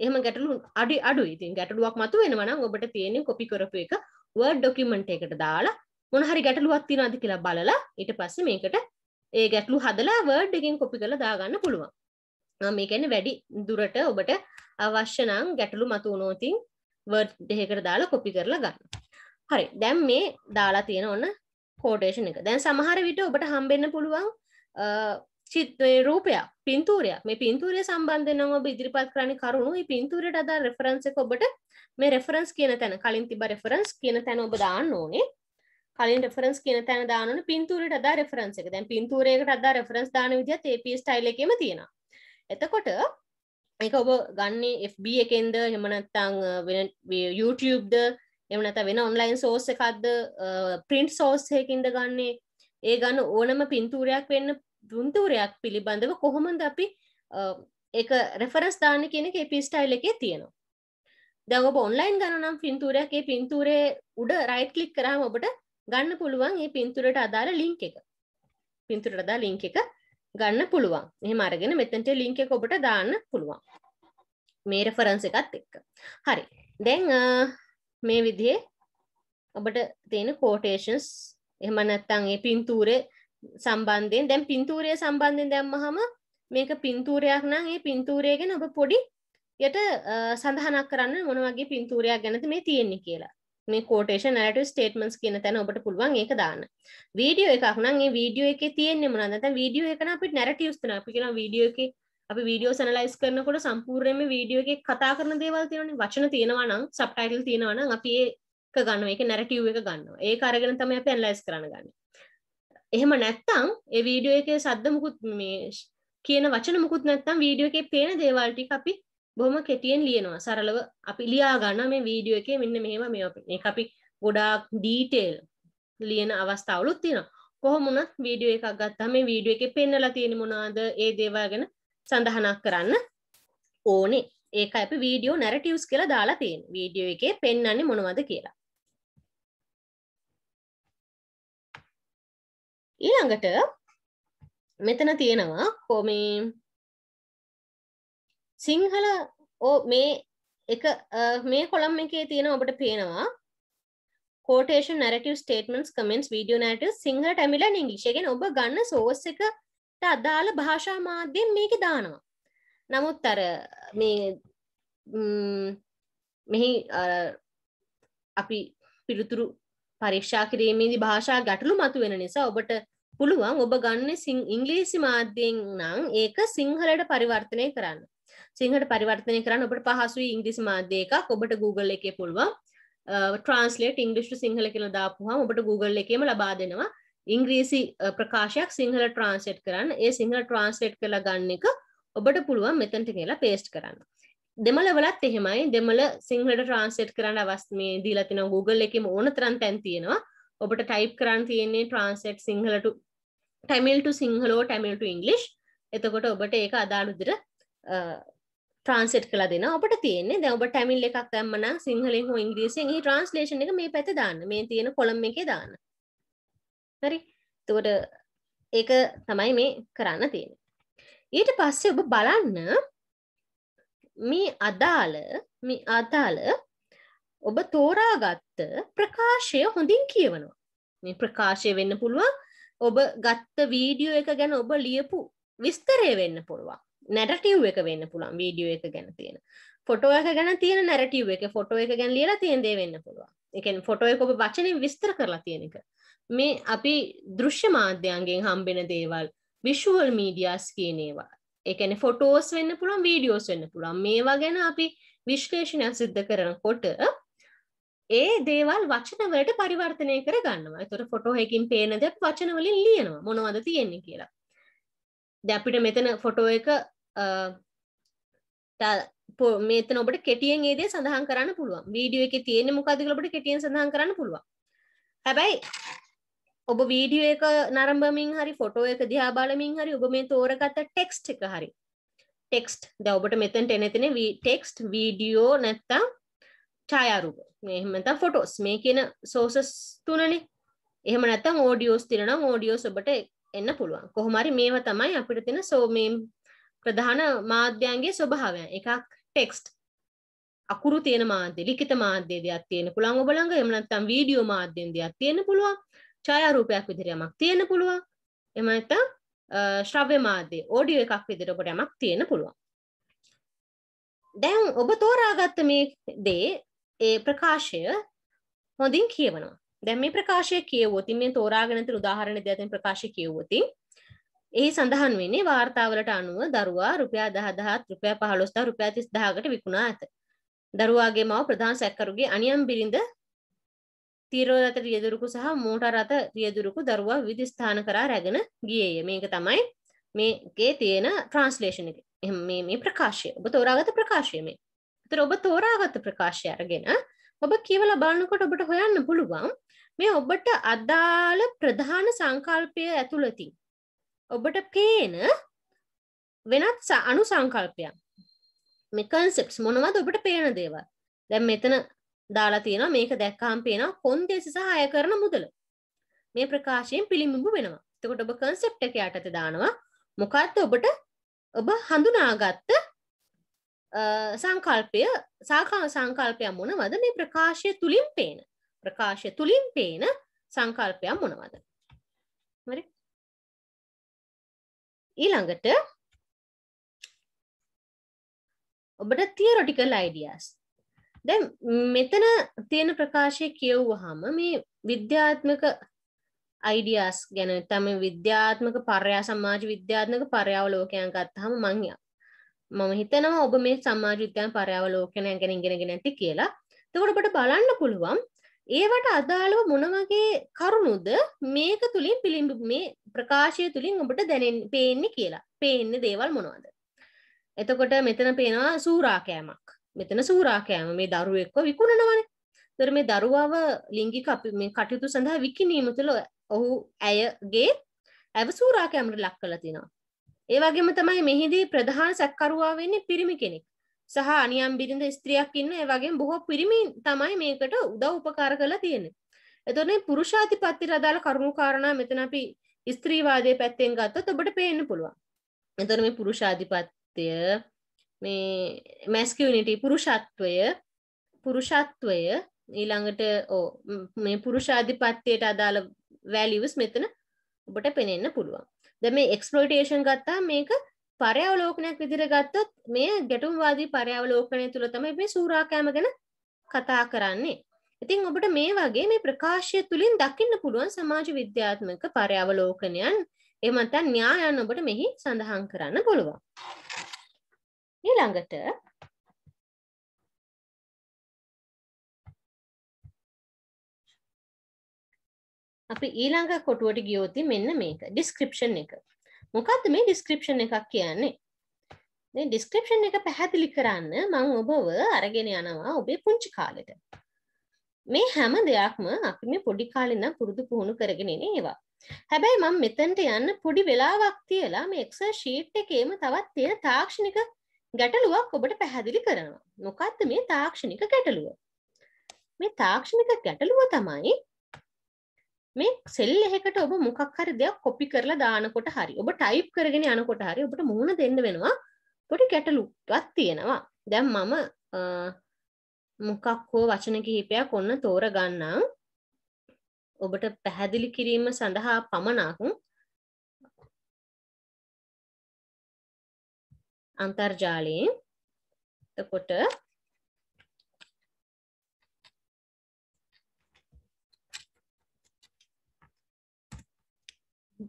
එහෙම ගැටලු අඩි අඩුයි. ඉතින් ගැටලුවක් මතුවෙනවා නම් ඔබට තියෙන්නේ කොපි කරපු එක Word document එකකට දාලා මොන හරි ගැටලුවක් තියෙනවද කියලා බලලා ඊට පස්සේ මේකට ඒ ගැටලු හදලා Word එකෙන් කොපි කරලා දාගන්න පුළුවන්. මේ කියන්නේ වැඩි දුරට ඔබට අවශ්‍ය නම් ගැටලු මතුවනොතින් වර්ඩ් දෙකකට දාලා කොපි කරලා ගන්න. හරි දැම් මේ දාලා තියෙන ඔන්න කෝටේෂණ එක දැන් සමහර විට ඔබට හම්බෙන්න පුළුවන් චිත්වය රූපයක් පින්තූරයක් මේ පින්තූරය සම්බන්ධනම ඔබ ඉදිරිපත් කරන්න කරුණු පින්තූරයට අදා රෙෆරන්ස එක ඔබට මේ රෙෆරන්ස් කියන තැන කලින් තිබ රෙෆරන්ස් කියන තැන ඔබ දාන්න ඕනේ කලින් රෙෆරන්ස් කියන තැන දානන පින්තූරයට අදා රෙෆරන්ස එක දැන් පින්තූරයකට අදා රෙෆරන්ස් දාන විදිහත් AP ස්ටයිල් එකේම තියෙනවා එතකොට ඒක ඔබ ගන්නේ FB එකෙන්ද හෙමනත්තං වෙන YouTubeුබ්ද එම නැත වෙන ඔන්ලයින් සෝස් එකක්ද ප්‍රින්ට් සෝස්හයකින්ද ගන්නේ ඒ ගන්න ඕනම පින්තූරයක් වෙන්න දුන්තූරයක් පිළිබඳව කොහොමද අපි එක රෙෆරස් දාන කෙනෙක් පිස්ටයිල් එකේ තියෙනවා දැන් ඔබ ඔන්ලයින් ගණනම් පින්තූරයක් ඒ පින්තූරේ උඩ රයිට් ක්ලික් කරාම ඔබට ගන්න පුළුවන් ඒ පින්තූරයට අදාළ ලින්ක් එක පින්තූරයට අදාළ ලින්ක් එක ගන්න පුළුවන් එහෙම අරගෙන මෙතනට ලින්ක් එක ඔබට දාන්න පුළුවන් මේ රෙෆරන්ස් එකත් එක්ක හරි දැන් මේ විදිහේ ඔබට තියෙන කෝටේෂන්ස් එහෙම නැත්නම් ඒ පින්තූරේ සම්බන්ධයෙන් දැන් පින්තූරය සම්බන්ධයෙන් දැම්මහම මේක පින්තූරයක් නම් ඒ පින්තූරය ගැන ඔබ පොඩි යට සඳහනක් කරන්න මොන වගේ පින්තූරයක් ගැනද මේ තියෙන්නේ කියලා. මේ කෝටේෂන් නැරටිව් ස්ටේට්මන්ට්ස් කියන තැන ඔබට පුළුවන් ඒක දාන්න. වීඩියෝ එකක් නම් ඒ වීඩියෝ එකේ තියෙන්නේ මොනවද? දැන් වීඩියෝ එක නම් අපිට නැරටිව්ස් දෙනවා. අපි කියනවා වීඩියෝ එකේ අපි වීඩියෝ සැනලයිස් කරනකොට සම්පූර්ණයෙන්ම වීඩියෝ එකේ කතා කරන දේවල් තියෙනවනේ වචන තියෙනවා නම් සබ්ටයිටල් තියෙනවා නම් අපි ඒක ගන්නවා ඒක නැරටිව් එක ගන්නවා ඒක අරගෙන තමයි අපි ඇනලයිස් කරන්න ගන්න. එහෙම නැත්තම් ඒ වීඩියෝ එකේ සද්ද මුකුත් මේ කියන වචන මුකුත් නැත්තම් වීඩියෝ එකේ පේන දේවල් ටික අපි බොහොම කෙටියෙන් ලියනවා සරලව අපි ලියා ගන්න මේ වීඩියෝ එකේ මෙන්න මෙහෙම මේවා මේක අපි ගොඩාක් ඩීටේල් ලියන අවස්ථාවලුත් තියෙනවා. කොහොම වුණත් වීඩියෝ එකක් ගත්තාම මේ වීඩියෝ එකේ පෙන්නලා තියෙන මොනවද ඒ දේවල් ගැන සඳහනක් කරන්න ඕනේ ඒක අප වීඩියෝ නැරටවස් කියලා දාලා තියෙන් වීඩියෝ එකේ පෙන්න්නේ මොනවද කියලා ඊළඟට මෙතන තියෙනවා කොමේ සිංහල ඕ මේ එක මේ කොළම් එකේ තියෙන ඔබට පේනවා quotation narrative statements comments video නට සිංහට ඇමිලන් ඉංගලිෂ එකෙන් ඔබ ගන්න සෝස් එක අදාළ භාෂා මාධ්‍යෙන් මේක දානවා නමුත් අර මේ මෙහි අපි පිළිතුරු පරීක්ෂා කිරීමේදී භාෂා ගැටලු මතුවෙන නිසා ඔබට පුළුවන් ඔබ ගන්න සිං ඉංග්‍රීසි මාධ්‍යයෙන් නම් ඒක සිංහලට පරිවර්තනය කරන්න සිංහට පරිවර්තනය කරන්න ඔබට පහසුයි ඉංග්‍රීසි මාධ්‍ය එකක් ඔබට Google එකේ පුළුවන් ට්‍රන්ස්ලේට් ඉංග්‍රිස්ට සිංහල කියලා දාපුහම ඔබට Google එකේම ලබා දෙනවා ඉංග්‍රීසි ප්‍රකාශයක් සිංහල ට්‍රාන්ස්ලේට් කරන්න ඒ සිංහල ට්‍රාන්ස්ලේට් කරලා ගන්න එක ඔබට පුළුවන් මෙතනට කියලා පේස්ට් කරන්න. දෙමළවලත් එහෙමයි දෙමළ සිංහලට ට්‍රාන්ස්ලේට් කරන්න අවස් මේ දීලා තිනවා Google එකේම ඕන තරම් තැන් තියෙනවා. ඔබට ටයිප් කරන්න තියෙන්නේ translate Sinhala to Tamil to Sinhala or Tamil to English. එතකොට ඔබට ඒක අදාළ විදිහට ට්‍රන්සෙට් කලා දෙන ඔබට තියන්නේ දැ ඔබ ටැමිල් එකක් දැම්මන සිංහලෙන් හෝ ඉංග්‍රීසින් හි ට්‍රන්ස්ලේෂන් එක මේ පැති දාන්න මේ තියෙන කොළම් එකේ දාන්න හරි තුවට ඒක තමයි මේ කරන්න තියෙන ඊට පස්සේ ඔබ බලන්න මේ අදාළ මේ අදාළ ඔබ තෝරාගත්ත ප්‍රකාශය හොඳින් කියවනවා මේ ප්‍රකාශය වෙන්න පුළුවන් ඔබ ගත්ත වීඩියෝ එක ගැන ඔබ ලියපු විස්තරය වෙන්න පුළුවන් නැටටව් එක වෙන්න පුළුවන් වීඩියෝ එක ගැන තියෙන ෆොටෝ එක ගැන තියෙන නැටව් එක ෆොටෝ එක ගැන ලියලා තියෙන්දේ වෙන්න පුළුවන් එකෙන් ෆොටෝ එක ඔබ වචනින් විස්තර කරලා තියෙන එක මේ අපි දෘශ්‍ය මාධ්‍යයන්ගෙන් හම්බෙන දේවල් විශ්ුවල් මීඩියස් කියනේවා එකන ෆොටෝස් වෙන්න පුළන් වීඩියෝස් වෙන්න පුළන් මේවා ගැන අපි විශ්ලේෂණයක් සිද්ධ කරන කොට ඒ දේවල් වචනවලට පරිවර්තනය කර ගන්නවා තොර ෆොටෝහකින් පේන දෙයක් වචනවලින් ලියනවා මොනවද තියෙන්නේ කියලා දැපිට මෙතන ෆොටෝ එක මෙතන ඔබට කෙටියෙන් ඒදේ සඳහන් කරන්න පුළුවන් වීඩියෝ එක තියෙන මොකදලබට කෙටියෙන් සඳහන් කරන්න පුළුවන් හැබැයි ඔබ වීඩියෝ එක නරඹමින් හරි ෆොටෝ එක දිහා බලමින් හරි ඔබ මේ තෝරගත ටෙක්ස්ට් එක හරි ටෙක්ස්ට් දැන් ඔබට මෙතෙන්ට එන තැන ටෙක්ස්ට් වීඩියෝ නැත්තම් ඡායාරූප මේ එහෙම නැත්තම් ෆොටෝස් මේ කියන සෝසස් තුනනේ එහෙම නැත්තම් ඕඩියෝස් තිරනම් ඕඩියෝස් ඔබට එන්න පුළුවන් කොහොම හරි මේවා තමයි අපිට තියෙන සෝ මේ ප්‍රධාන මාධ්‍යයන්ගේ ස්වභාවයන් එකක් ටෙක්ස්ට් අකුරු තියෙන මාධ්‍ය ලිඛිත මාධ්‍ය දෙයක් තියෙන පුළුවන් ඔබ ළඟ එහෙම නැත්නම් වීඩියෝ මාධ්‍යෙන් දෙයක් තියෙන පුළුවන් ඡායාරූපයක් විදිහට යමක් තියෙන්න පුළුවන්. එහෙම නැත්නම් ශ්‍රව්‍ය මාධ්‍ය ඔඩියෝ එකක් විදිහට ඔබට යමක් තියෙන්න පුළුවන්. දැන් ඔබ තෝරාගත්ත මේ දේ ඒ ප්‍රකාශය හොඳින් කියවනවා. දැන් මේ ප්‍රකාශය කියවුවොතින් මේ තෝරාගෙන තියෙන උදාහරණ දෙයයන් ප්‍රකාශය කියවුවොතින් එහි සඳහන් වෙන්නේ වාර්තාවලට අනුව දරුවා රුපියල් 10000 රුපියල් 15000 රුපියල් 30000කට විකුණා ඇත. දරුවාගේ මව ප්‍රධාන සැකකරුගේ අනියම් බිරිඳ තීරෝදත රියදුරුකු සහ මෝටර් රථ රියදුරුකු දරුවා විවිධ ස්ථාන කරා රැගෙන ගියේය. මේක තමයි මේකේ තියෙන ට්‍රාන්ස්ලේෂන් එක. එහෙනම් මේ මේ ප්‍රකාශය. ඔබ තෝරාගත ප්‍රකාශය මේ. ඒතර ඔබ තෝරාගත ප්‍රකාශය අරගෙන ඔබ කියවලා බලනකොට ඔබට හොයන්න පුළුවන් මේ ඔබට අදාළ ප්‍රධාන සංකල්පය ඇතුළතින් ඔබට පේන වෙනත් අනු සංකල්පයක්. මේ කන්සෙප්ට්ස් මොනවද ඔබට පේන දේවල්. දැන් මෙතන දාලා තියෙනවා මේක දැක්කහම පේනවා කොන්දේසි සහාය කරන මුදල. මේ ප්‍රකාශයෙන් පිළිඹු වෙනවා. එතකොට ඔබ concept එක යටතේ දානවා මොකද්ද ඔබට ඔබ හඳුනාගත්ත සංකල්පය සාකා සංකල්පයක් මොනවද මේ ප්‍රකාශය තුලින් පේන ප්‍රකාශය තුලින් පේන සංකල්පයක් මොනවද හරි ඊළඟට ඔබට තියරොටිකල් අයිඩියාස් දැන් මෙතන තියෙන ප්‍රකාශය කියවුවහම මේ විද්‍යාත්මක අයිඩියස් ගැන තම විද්‍යාත්මක පර්යා සමාජ විද්‍යාත්මක පර්යාවලෝකයන් ගත්තහම මං මම හිතනවා ඔබ මේ සමාජ විද්‍යාන පර්යාවලෝකයන් ගැන ඉගෙනගෙන ඇති කියලා. එතකොට ඔබට බලන්න පුළුවන් ඒවට අදාළව මොන වගේ කරුණුද මේක තුලින් පිළිඹ මේ ප්‍රකාශය තුලින් ඔබට දැනෙන්න පේන්නේ කියලා. පේන්නේ දේවල් මොනවද? එතකොට මෙතන පේනවා සූරා කෑමක්. මෙතන සූරාකෑම මේ දරුවෙක්ව විකුණනවනේ. ඒතර මේ දරුවව ලිංගික මේ කටයුතු සඳහා විකිණීම තුළ ඔහු ඇයගේ ඇව සූරාකෑමට ලක් කරලා තිනවා. ඒ වගේම තමයි මෙහිදී ප්‍රධාන සැකකරුවා වෙන්නේ පිරිමි කෙනෙක්. සහ අනියම් බිරිඳ ස්ත්‍රියක් ඉන්න ඒ වගේම බොහෝ පිරිමි තමයි මේකට උදව් උපකාර කරලා තියෙන්නේ. එතකොට මේ පුරුෂාධිපත්‍යයට අදාළ කරුණු කාරණා මෙතන අපි ස්ත්‍රීවාදයේ පැත්තෙන් ගත්තොත් ඔබට පේන්න පුළුවන්. එතකොට මේ පුරුෂාධිපත්‍ය මේ මැස්කනිටි පුරුෂත්වය පුරුෂත්වය ඊළඟට ඕ මේ පුරුෂාධිපත්තියට අදාළ වැලිවස් මෙතන ඔබට පෙනෙන්න පුළුවන් ද මේ එක්ස්පලෝටේෂන් ගත්තා මේක පරයාවලෝකනයක් විදිර ගත්තොත් මේ ගැටුම්වාදී පරයාවලෝකනය තුළ තමයි මේ සූරාකෑම ගැන කතා කරන්නේ ඉතින් ඔබට මේ වගේ මේ ප්‍රකාශය තුළින් දකින්න පුළුවන් සමාජ විද්‍යාත්මක පරයාවලෝකනයන් එමතා න්‍යායන් ඔබට මෙහි සඳහන් කරන්න පුළුවන් ඊළඟට අපි ඊළඟ කොටුවට ගියොත් මෙන්න මේක description එක. මොකද්ද මේ description එකක් කියන්නේ? මේ description එක පැහැදිලි කරන්න මම ඔබව අරගෙන යනවා ඔබේ පුංචි කාලෙට. මේ හැම දෙයක්ම අපි මේ පොඩි කාලේ ඉඳන් පුරුදු පුහුණු කරගෙන ඉන්නේ ඒවා. හැබැයි මම මෙතනට යන්න පොඩි වෙලාවක් තියලා මේ Excel sheet එකේම තවත් තියෙන තාක්ෂණික ගැටලුවක් ඔබට පැහැදිලි කරනවා. මොකක්ද මේ තාක්ෂණික ගැටලුව? මේ තාක්ෂණික ගැටලුව තමයි මේ සෙල් එකකට ඔබ මොකක් හරි දෙයක් කොපි කරලා දානකොට හරි ඔබ ටයිප් කරගෙන යනකොට හරි ඔබට මුහුණ දෙන්න වෙනවා පොඩි ගැටලුවක් තියෙනවා. දැන් මම මොකක් හෝ වචන කිහිපයක් ඔන්න තෝරගන්නම්. ඔබට පැහැදිලි කිරීම සඳහා පමණක් අන්තර්ජාලයෙන් එතකොට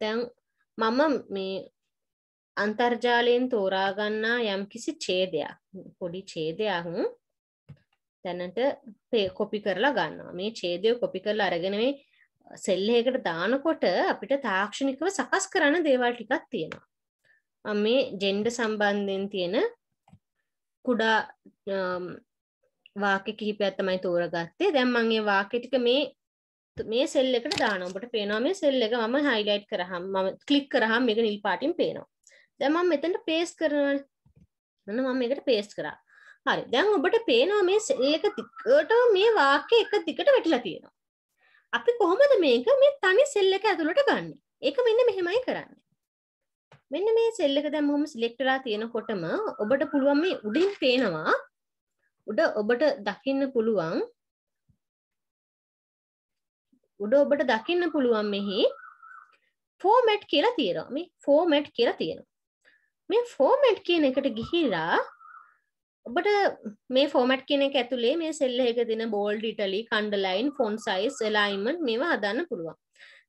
දැන් මම මේ අන්තර්ජාලයෙන් තෝරාගන්නා යම් කිසි ඡේදයක් පොඩි ඡේදයක් දැනට කොපි කරලා ගන්නවා මේ ඡේදය කොපි කරලා අරගෙන මේ සෙල්ලයකට දානකොට අපිට තාක්ෂණිකව සකස් කරන දේවල් ටිකක් තියෙනවා මේ ජෙන්ඩ සම්බන්ධයෙන් තියෙන කුඩා වාක කිහිපයක් තමයි තෝරගත්තේ දැන් මම මේ වාක්‍ය ටික මේ මේ සෙල් එකට දානවා ඔබට පේනවා මේ සෙල් එක මම හයිලයිට් කරාම මම ක්ලික් කරාම මේක නිල් පාටින් පේනවා දැන් මම මෙතනට පේස්ට් කරනවානේ මම මේකට පේස්ට් කරා හරි දැන් ඔබට පේනවා මේ සෙල් එක දිගටම මේ වාක්‍ය එක දිගට වැටිලා තියෙනවා අපි කොහොමද මේක මේ තනි සෙල් එක ඇතුළට ගන්න ඒක මෙන්න මෙහෙමයි කරන්නේ මෙන්න මේ සෙල් එක දැන් මොහොම සිලෙක්ට් වෙලා තියෙනකොටම ඔබට පුළුවන් මේ උඩින් පේනවා උඩ ඔබට දකින්න පුළුවන් උඩ ඔබට දකින්න පුළුවන් මෙහි ෆෝමැට් කියලා තියෙනවා මේ ෆෝමැට් කියලා තියෙනවා මේ ෆෝමැට් කියන එකට ගිහිලා ඔබට මේ ෆෝමැට් කියන එක ඇතුලේ මේ සෙල් එකක දෙන බෝල්ඩ් ඉටලි කණ්ඩ ලයින් ෆොන්ට් සයිස් ඇලයින්මන්ට් මේවා හදන්න පුළුවන්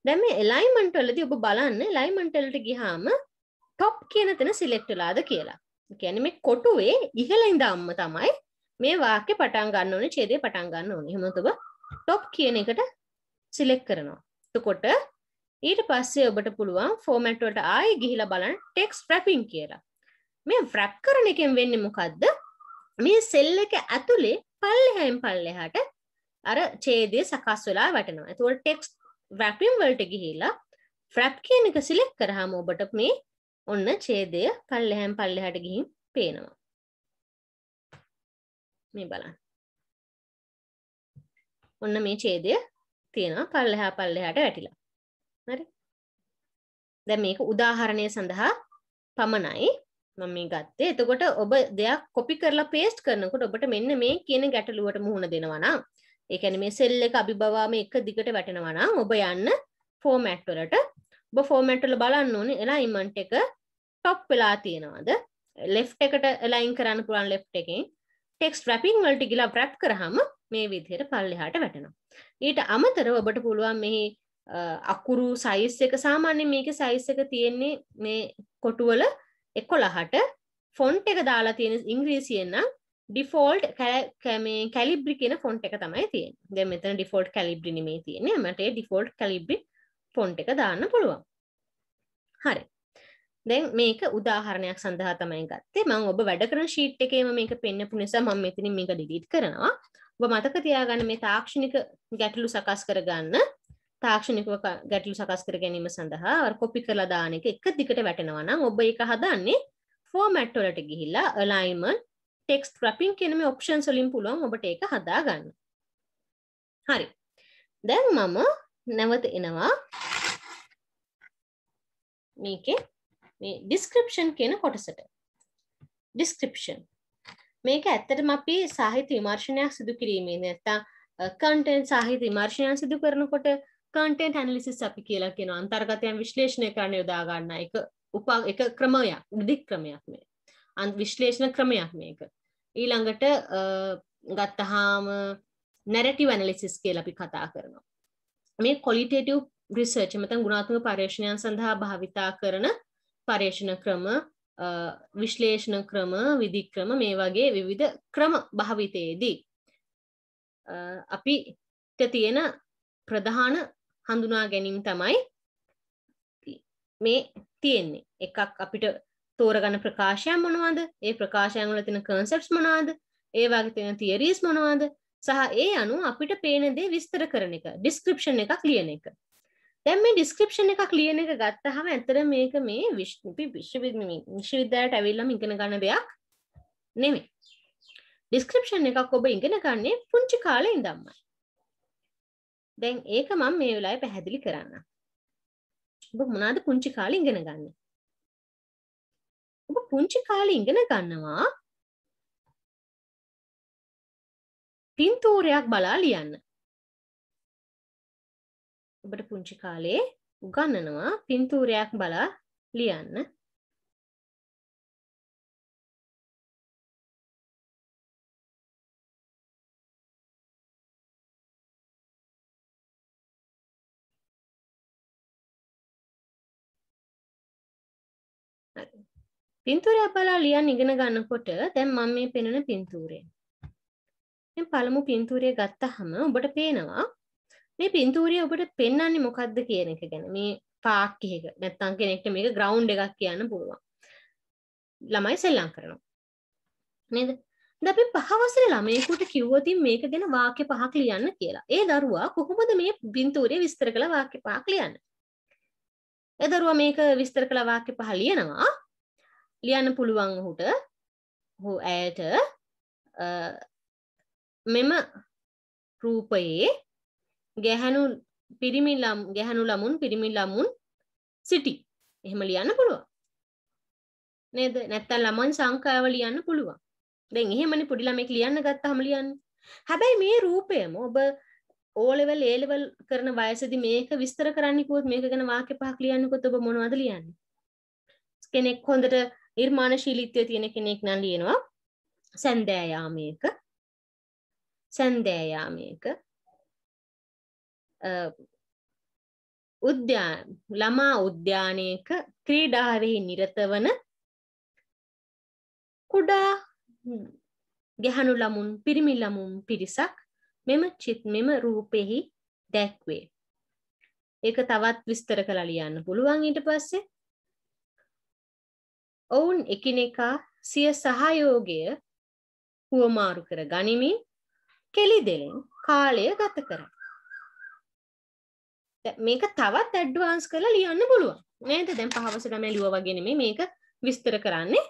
දැන් මේ ඇලයින්මන්ට් වලදී ඔබ බලන්න ඇලයින්මන්ට් වලට ගියාම ටොප් කියන තැන සිලෙක්ට් වෙලාද කියලා. කියන්නේ මේ කොටුවේ ඉහළ ඉඳන්ම තමයි මේ වාක්‍ය පටන් ගන්න ඕනේ, ඡේදය පටන් ගන්න ඕනේ. එහෙනම් ඔබ ටොප් කියන එකට සිලෙක්ට් කරනවා. එතකොට ඊට පස්සේ ඔබට පුළුවන් ෆෝමැට් වලට ආයි ගිහිලා බලන්න ටෙක්ස්ට් රැපින් කියලා. මේ රැප් කරන එකෙන් වෙන්නේ මොකද්ද? මේ සෙල් එක ඇතුලේ පල්ලෙහායින් පල්ලෙහාට අර ඡේදය සකස් වෙලා වැටෙනවා. ඒතකොට ටෙක්ස්ට් රැපින් වලට ගිහිලා ෆ්‍රැප් කියන එක සිලෙක්ට් කරාම ඔබට මේ ඔන්න ඡේදය පල්ලෙහැම් පල්ලෙහාට ගිහින් පේනවා. මේ බලන්න. ඔන්න මේ ඡේදය තියෙනවා පල්ලෙහා පල්ලෙහාට වැටිලා. හරි? දැන් මේක උදාහරණය සඳහා පමණයි මම මේ ගත්තේ. එතකොට ඔබ දෙයක් කොපි කරලා paste කරනකොට ඔබට මෙන්න මේ කියන ගැටලුවට මුහුණ දෙනවා නම්, ඒ කියන්නේ මේ සෙල් එක අභිබවාම එක දිගට වැටෙනවා නම් ඔබ යන්න ෆෝමැට් වලට ඔබ ෆෝමට්ල බලන්න ඕනේ එලයින්මන්ට් එක ටොප් වෙලා තියෙනවද ලෙෆ්ට් එකට එලයින් කරන්න පුළුවන් ලෙෆ්ට් එකෙන් ටෙක්ස් රැපින් වලට ගිලා රැප් කරාම මේ විදිහට පල්ලෙහාට වැටෙනවා ඊට අමතරව ඔබට පුළුවන් මෙහි අකුරු සයිස් එක සාමාන්‍යයෙන් මේකේ සයිස් එක තියෙන්නේ මේ කොටුවල 11ට ෆොන්ට් එක දාලා තියෙන ඉංග්‍රීසියෙන් නම් ඩිෆෝල්ට් කැමේ කැලිබ්‍රි කියන ෆොන්ට් එක තමයි තියෙන්නේ. දැන් මෙතන ඩිෆෝල්ට් කැලිබ්‍රි නෙමෙයි තියෙන්නේ. මට ඒ ඩිෆෝල්ට් කැලිබ්‍රි ෆොන්ට් එක දාන්න පුළුවන් හරි දැන් මේක උදාහරණයක් සඳහා තමයි ගත්තේ මම ඔබ වැඩ කරන ෂීට් එකේම මේක පෙන්නපු නිසා මම මෙතනින් මේක ඩිලීට් කරනවා ඔබ මතක තියාගන්න මේ තාක්ෂණික ගැටලු සකස් කරගන්න තාක්ෂණිකව ගැටලු සකස් කර ගැනීම සඳහා අර කොපි කරලා දාන එක එක දිගට වැටෙනවා නම් ඔබ ඒක හදන්නේ ෆෝමැට් වලට ගිහිල්ලා alignment text wrapping කියන මේ options වලින් පුළුවන් ඔබට ඒක හදාගන්න හරි දැන් මම නැවත එනවා මේකේ මේ ඩිස්ක්‍රිප්ෂන් කියන කොටසට ඩිස්ක්‍රිප්ෂන් මේක ඇත්තටම අපි සාහිත්‍ය විමර්ශනයක් සිදු කිරීමේ නැත්තම් කන්ටෙන්ට් සාහිත්‍ය විමර්ශනයක් සිදු කරනකොට කන්ටෙන්ට් ඇනලිසිස් අපි කියලා කියනවා අන්තර්ගතයන් විශ්ලේෂණය කරන්න යොදා ගන්න එක උපා එක ක්‍රමයක් දික්ක්‍රමයක් මේ අන් විශ්ලේෂණ ක්‍රමයක් මේක ඊළඟට ගත්තහාම නැරටිව් ඇනලිසිස් කියලා අපි කතා කරනවා මේ කොලිටේටව් රිසර්ච් එමතන් ගුණාත්මක පර්යේෂණයන් සඳහා භාවිතා කරන පර්යේෂණ ක්‍රම විශ්ලේෂණ ක්‍රම විධික්‍රම මේ වගේ විවිධ ක්‍රම භාවිතයේදී අපිට තියෙන ප්‍රධාන හඳුනා ගැනීම් තමයි මේ තියෙන්නේ එකක් අපිට තෝරගන්න ප්‍රකාශයන් මොනවද ඒ ප්‍රකාශයන් වල තියෙන කන්සෙප්ට්ස් මොනවද ඒ වගේ තියෙන තියරීස් මොනවද සහ ඒ අනුව අපිට පේන දේ විස්තර කරන එක ඩිස්ක්‍රිප්ෂන් එකක් ලියන එක. දැන් මේ ඩිස්ක්‍රිප්ෂන් එකක් ලියන එක ගත්තහම ඇතර මේක මේ විශ්වවිද්‍යාලයට ඇවිල්ලම ඉගෙන ගන්න දෙයක් නෙමෙයි. ඩිස්ක්‍රිප්ෂන් එකක් ඔබ ඉගෙන ගන්නේ පුංචි කාලේ ඉඳන්මයි. දැන් ඒක මම මේ වෙලාවේ පැහැදිලි කරන්න. ඔබ මොනවාද පුංචි කාලේ ඉගෙන ගන්න? ඔබ පුංචි කාලේ ඉගෙන ගන්නවා පින්තූරයක් බලා ලියන්න. ඔබට පුංචි කාලේ උගන්නනවා පින්තූරයක් බලා ලියන්න. පින්තූරයක් බලා ලියන්න ඉගෙන ගන්නකොට දැන් මම මේ පෙන්වන පින්තූරයෙන් පළමු පින්තූරය ගත්තහම ඔබට පේනවා මේ පින්තූරිය ඔබට පෙන්වන්නේ මොකද්ද කියන එක ගැන මේ පාක් එකක නැත්තම් කෙනෙක්ට මේක ග්‍රවුන්ඩ් එකක් කියන්න පුළුවන් ළමයි සෙල්ලම් කරනවා නේද දැන් අපි පහ වසරේ ළමයෙකුට කිව්වොත් මේක ගැන වාක්‍ය පහක් ලියන්න කියලා ඒ දරුවා කොහොමද මේ පින්තූරිය විස්තර කළ වාක්‍ය පහක් ලියන්නේ ඒ දරුවා මේක විස්තර කළ වාක්‍ය පහ ලියනවා ලියන්න පුළුවන් ඔහුට ඔහු ඇයට මෙම රූපයේ ගැහැණු පිරිමි ළම් ගැහැණු ළමුන් පිරිමි ළමුන් සිටි. එහෙම ලියන්න පුළුවන්. නේද? නැත්තම් ළමන් සංඛ්‍යාව ලියන්න පුළුවන්. දැන් එහෙමනේ පොඩි ළමෙක් ලියන්න ගත්තාම ලියන්නේ. හැබැයි මේ රූපයම ඔබ ඕලෙවල් ඒලෙවල් කරන වයසදි මේක විස්තර කරන්නකොත් මේක ගැන වාක්‍ය පහක් ලියන්නකොත් ඔබ මොනවද ලියන්නේ? කෙනෙක් හොඳට නිර්මාණශීලීත්වය තියෙන කෙනෙක් නම් ලියනවා. සැන්දෑ යාමයක සන්දෑයාමයක උද්‍යා ළමා උද්‍යානයක ක්‍රීඩාවෙහි නිරතවන කුඩා ගැහනු ළමුන් පිරිමි ළමුන් පිරිසක් මෙම චිත් මෙම රූපෙහි දැක්වේ. ඒක තවත් විස්තර කරලා ලියන්න පුළුවන් ඊට පස්සේ. ඔවුන් එකිනෙකා සිය සහයෝගය හුවමාරු කර ගනිමින් කෙලිදෙලින් කාලය ගත කරන්න. මේක තවත් ඇඩ්වාන්ස් කරලා ලියන්න පුළුවන්. නේද? දැන් පහවසට මම ලියුවා වගේ නෙමෙයි මේක විස්තර කරන්නේ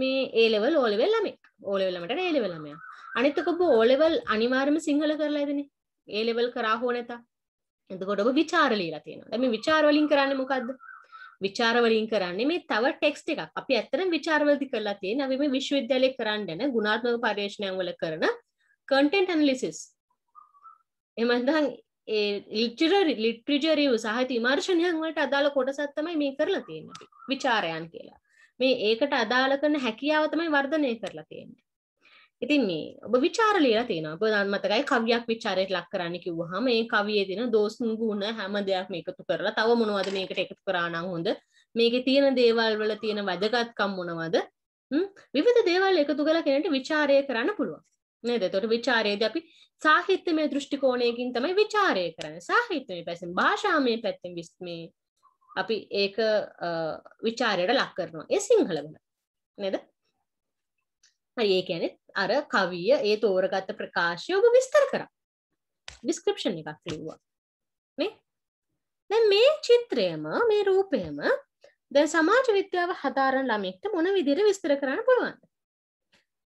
මේ A level O level ළමයි. O level ළමයට A level ළමයා. අනිත් එක ඔබ O level අනිවාර්යයෙන්ම සිංහල කරලා ඉදනේ. A level කරා හෝ නැත. එතකොට ඔබ ਵਿਚාර ලියලා තියෙනවා. දැන් මේ ਵਿਚාර වලින් කරන්නේ මොකද්ද? විචාර වලින් කරන්නේ මේ තව ටෙක්ස්ට් එකක්. අපි ඇත්තටම විචාර වලදී කරලා තියෙන අපි මේ විශ්වවිද්‍යාලයේ කරන්න යන ගුණාත්මක පර්යේෂණයන් වල කරන කන්ටෙන්ට් ඇනලිසිස් එමන්දන් ඒ ලිටරර් ලිට්‍රජරව සාහිත විමර්ශණයන් වලට අදාළ කොටසක් තමයි මේ කරලා තියෙන්නේ අපි ਵਿਚාරයන් කියලා. මේ ඒකට අදාළ කරන හැකියාව තමයි වර්ධනය කරලා තියෙන්නේ. ඉතින් මේ ඔබ විචාර ලියලා තියෙනවා. ඔබ දැන් මතකයි කවියක් විචාරයට ලක් කරන්න කිව්වහම ඒ කවියේ දෙන දෝස් ගුණ හැම දෙයක්ම එකතු කරලා තව මොනවද මේකට එකතු කරා නම් හොඳ මේකේ තියෙන දේවල් වල තියෙන වැදගත්කම් මොනවද විවිධ දේවල් එකතු කරලා කෙනෙක්ට විචාරය කරන්න පුළුවන්. නේද? එතකොට ਵਿਚාරයේදී අපි සාහිත්‍යමය දෘෂ්ටි කෝණයකින් තමයි ਵਿਚාරය කරන්නේ. සාහිත්‍යමය පැත්තෙන් භාෂාමය පැත්තෙන් මේ අපි ඒක ਵਿਚාරයට ලක් කරනවා. ඒ සිංහල වල. නේද? හරි ඒ කියන්නේ අර කවිය ඒ තෝරගත්ත ප්‍රකාශය ඔබ විස්තර කරා. ඩිස්ක්‍රිප්ෂන් එකක් ලිව්වා. නේ? දැන් මේ චිත්‍රයම මේ රූපයම දැන් සමාජ විද්‍යාව හදාරන ළමෙක්ට මොන විදිහට විස්තර කරන්න පුළුවන්ද?